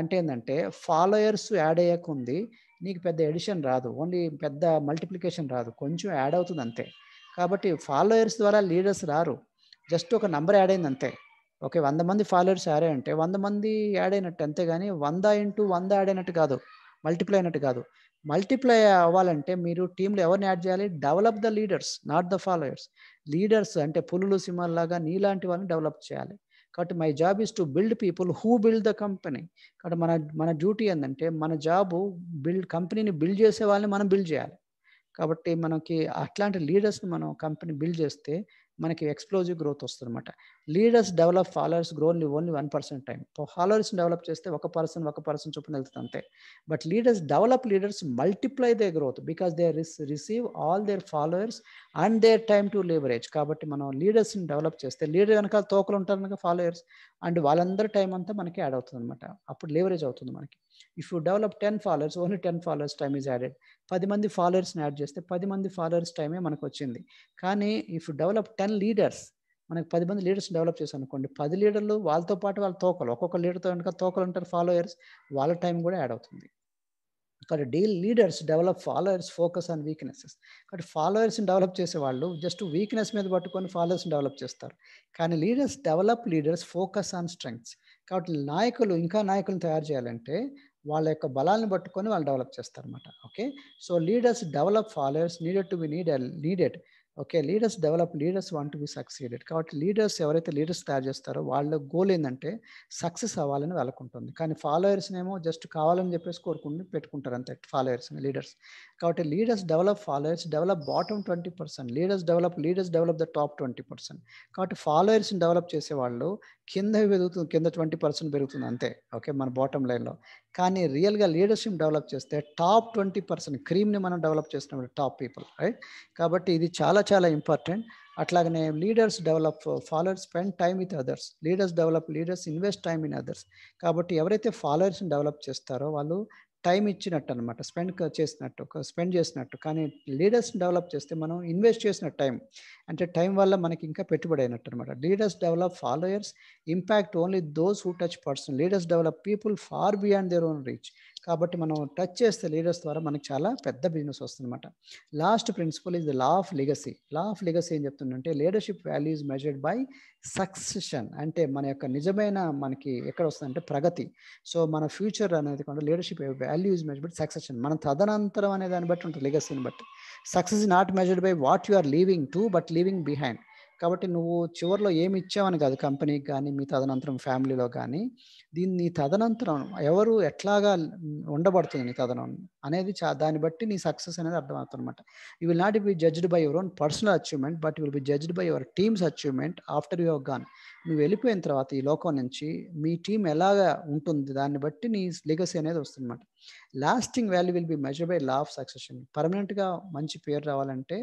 అంటే ఏంటంటే ఫాలోయర్స్ యాడ్ అయ్యకుంది నీకు పెద్ద ఎడిషన్ రాదు ఓన్లీ పెద్ద మల్టిప్లికేషన్ రాదు కొంచెం యాడ్ అవుతుంది అంతే కాబట్టి ఫాలోయర్స్ ద్వారా లీడర్స్ రారు జస్ట్ ఒక నెంబర్ యాడ్ అయింది అంతే ఓకే వంద మంది ఫాలోవర్స్ యాడ్ అంటే వంద మంది యాడ్ అయినట్టు అంతే కానీ వంద ఇంటూ వంద యాడ్ అయినట్టు కాదు మల్టిప్లై అయినట్టు కాదు మల్టిప్లై అవ్వాలంటే మీరు టీంలో ఎవరిని యాడ్ చేయాలి develop the leaders not the followers leaders అంటే పులులు లాగా నీలాంటి వాళ్ళని డెవలప్ చేయాలి కాబట్టి my job is to build people who build the company కాబట్టి మన మన డ్యూటీ ఏంటంటే మన జాబు బిల్డ్ కంపెనీని బిల్డ్ చేసే వాళ్ళని మనం బిల్డ్ చేయాలి కాబట్టి మనకి అట్లాంటి లీడర్స్ని మనం కంపెనీ బిల్డ్ చేస్తే మనకి ఎక్స్ప్లోజివ్ గ్రోత్ వస్తుంది అనమాట leaders develop followers grow only one percent time followers develop చేస్తే ఒక పర్సన్ ఒక పర్సన్ చొప్పున వెళ్తుంది అంతే but leaders develop leaders multiply they growth because they receive all their followers and their time to leverage కాబట్టి మనం లీడర్స్ని డెవలప్ చేస్తే leader వెనకాల తోకలు ఉంటారు కనుక ఫాలోయర్స్ అండ్ వాళ్ళందరి టైం అంతా మనకి యాడ్ అవుతుంది అనమాట అప్పుడు లీవరేజ్ అవుతుంది మనకి if you develop ten followers only ten followers time is added పది మంది ఫాలోవర్స్ని యాడ్ చేస్తే పది మంది ఫాలోవర్స్ టైమే మనకు వచ్చింది కానీ if you develop ten leaders మనకి పది మంది లీడర్స్ డెవలప్ చేసాం అనుకోండి పది లీడర్లు వాళ్ళతో పాటు వాళ్ళ తోకలు ఒక్కొక్క లీడర్తో కనుక తోకలు ఉంటారు ఫాలోయర్స్ వాళ్ళ టైం కూడా యాడ్ అవుతుంది కాబట్టి deal leaders develop followers focus on weaknesses కాబట్టి ఫాలోయర్స్ని డెవలప్ చేసే వాళ్ళు జస్ట్ వీక్నెస్ మీద పట్టుకొని ఫాలోయర్స్ని డెవలప్ చేస్తారు కానీ leaders develop leaders focus on strengths కాబట్టి నాయకులు ఇంకా నాయకులను తయారు చేయాలంటే వాళ్ళ యొక్క బలాన్ని పట్టుకొని వాళ్ళు డెవలప్ చేస్తారు అనమాట okay so leaders develop followers needed to be need needed okay leaders develop leaders want be succeeded కాబట్టి లీడర్స్ ఎవరైతే లీడర్స్ తయారు చేస్తారో వాళ్ళ గోల్ ఏంటంటే సక్సెస్ అవ్వాలని వెళ్ళకుంటుంది కానీ ఏమో జస్ట్ కావాలని చెప్పేసి కోరుకుని పెట్టుకుంటారు అంతే ఫాలోయర్స్ లీడర్స్ కాబట్టి leaders develop followers develop bottom twenty percent leaders develop leaders develop the top twenty percent కాబట్టి ఫాలోయర్స్ని డెవలప్ చేసే వాళ్ళు కింద పెరుగుతుంది కింద ట్వంటీ పర్సెంట్ పెరుగుతుంది అంతే ఓకే మన బాటమ్ లైన్లో కానీ రియల్గా లీడర్షిప్ డెవలప్ చేస్తే టాప్ ట్వంటీ పర్సెంట్ క్రీమ్ని మనం డెవలప్ చేస్తున్నాం టాప్ పీపుల్ రైట్ కాబట్టి ఇది చాలా చాలా ఇంపార్టెంట్ అట్లాగనే leaders develop followers spend time with others leaders develop leaders invest time in others కాబట్టి ఎవరైతే ఫాలోవర్స్ని డెవలప్ చేస్తారో వాళ్ళు టైం ఇచ్చినట్టు అనమాట స్పెండ్ చేసినట్టు స్పెండ్ చేసినట్టు కానీ లీడర్స్ని డెవలప్ చేస్తే మనం ఇన్వెస్ట్ చేసిన టైం అంటే టైం వల్ల మనకి ఇంకా పెట్టుబడి అయినట్టు అనమాట leaders develop followers impact only those who touch person leaders develop people far beyond their own reach కాబట్టి మనం టచ్ చేస్తే లీడర్స్ ద్వారా మనకు చాలా పెద్ద బిజినెస్ వస్తుందన్నమాట last principle is the law of legacy law of legacy ఏం చెప్తుందంటే leadership values measured by succession అంటే మన యొక్క నిజమైన మనకి ఎక్కడ వస్తుందంటే ప్రగతి సో మన ఫ్యూచర్ అనేది కొంత leadership values measured by succession మన తదనంతరం అనే దాన్ని బట్టి ఉంటుంది లిగసీని బట్టి success not measured by what you are leaving to but leaving behind కాబట్టి నువ్వు చివరిలో ఏమి ఇచ్చావని కాదు కంపెనీకి కానీ మీ తదనంతరం ఫ్యామిలీలో కానీ దీన్ని తదనంతరం ఎవరు ఎట్లాగా ఉండబడుతుంది నీ తదనం అనేది దాన్ని బట్టి నీ సక్సెస్ అనేది అర్థమవుతుంది అనమాట you will not be judged by your own personal achievement but will be judged by your teams achievement after your gone నువ్వు వెళ్ళిపోయిన తర్వాత ఈ లోకం నుంచి మీ టీం ఎలాగా ఉంటుంది దాన్ని బట్టి నీ లిగసీ అనేది అనమాట lasting value will be measure by law of succession పర్మనెంట్గా మంచి పేరు రావాలంటే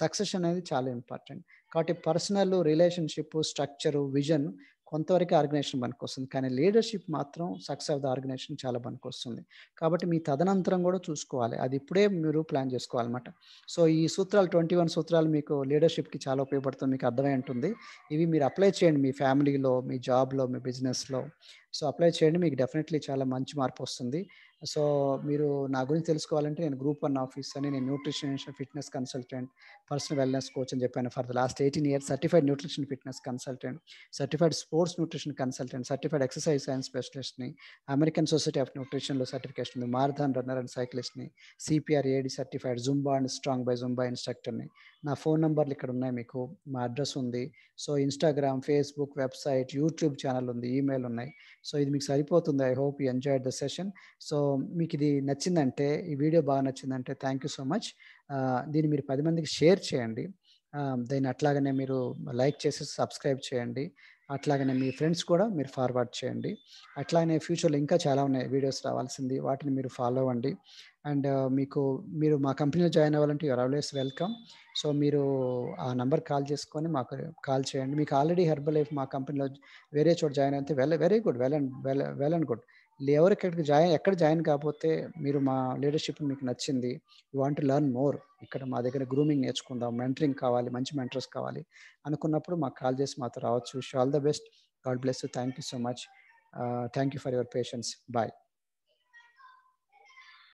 సక్సెస్ అనేది చాలా ఇంపార్టెంట్ కాబట్టి పర్సనల్ రిలేషన్షిప్ స్ట్రక్చరు విజన్ కొంతవరకు ఆర్గనైజేషన్ పనికొస్తుంది కానీ లీడర్షిప్ మాత్రం సక్సెస్ ఆఫ్ ద ఆర్గనైజేషన్ చాలా పనికొస్తుంది కాబట్టి మీ తదనంతరం కూడా చూసుకోవాలి అది ఇప్పుడే మీరు ప్లాన్ చేసుకోవాలన్నమాట సో ఈ సూత్రాలు ట్వంటీ వన్ సూత్రాలు మీకు లీడర్షిప్కి చాలా ఉపయోగపడుతుంది మీకు అర్థమై ఉంటుంది ఇవి మీరు అప్లై చేయండి మీ ఫ్యామిలీలో మీ జాబ్లో మీ బిజినెస్లో సో అప్లై చేయండి మీకు డెఫినెట్లీ చాలా మంచి మార్పు వస్తుంది సో మీరు నా గురించి తెలుసుకోవాలంటే నేను గ్రూప్ వన్ ఆఫీస్ అని నేను nutrition fitness consultant personal wellness coach అని చెప్పాను for the last eighteen years certified nutrition fitness consultant certified sports nutrition consultant certified exercise science స్పెషలిస్ట్ని అమెరికన్ సొసైటీ ఆఫ్ న్యూట్రిషన్లో సర్టిఫికేషన్ ఉంది మారథాన్ రన్నర్ అండ్ సైక్లిస్ట్ని CPR AED certified Zumba and strong by Zumba ఇన్స్ట్రక్టర్ని నా phone నంబర్లు ఇక్కడ ఉన్నాయి మీకు మా అడ్రస్ ఉంది so Instagram Facebook website YouTube channel ఉంది ఈమెయిల్ ఉన్నాయి సో ఇది మీకు సరిపోతుంది I hope you enjoy the session so మీకు ఇది నచ్చిందంటే ఈ వీడియో బాగా నచ్చిందంటే థ్యాంక్ యూ సో మచ్ దీన్ని మీరు పది మందికి షేర్ చేయండి దీన్ని అట్లాగనే మీరు లైక్ చేసి సబ్స్క్రైబ్ చేయండి అట్లాగనే మీ ఫ్రెండ్స్ కూడా మీరు ఫార్వర్డ్ చేయండి అట్లాగనే ఫ్యూచర్లో ఇంకా చాలా ఉన్నాయి వీడియోస్ రావాల్సింది వాటిని మీరు ఫాలో అవ్వండి అండ్ మీకు మీరు మా కంపెనీలో జాయిన్ అవ్వాలంటే యూఆర్ ఆల్వేస్ వెల్కమ్ సో మీరు ఆ నెంబర్ కాల్ చేసుకొని మాకు కాల్ చేయండి మీకు ఆల్రెడీ హెర్బల్ లైఫ్ మా కంపెనీలో వేరే చోట జాయిన్ అయితే well very good well and well well and good ఎవరు ఇక్కడికి జాయిన్ ఎక్కడ జాయిన్ కాకపోతే మీరు మా లీడర్షిప్ మీకు నచ్చింది యూ వాంట్ లెర్న్ మోర్ ఇక్కడ మా దగ్గర గ్రూమింగ్ నేర్చుకుందాం మెంటరింగ్ కావాలి మంచి మెంటర్స్ కావాలి అనుకున్నప్పుడు మాకు కాల్ చేసి మాతో రావచ్చు all the best God bless thank you so much thank you for your patience bye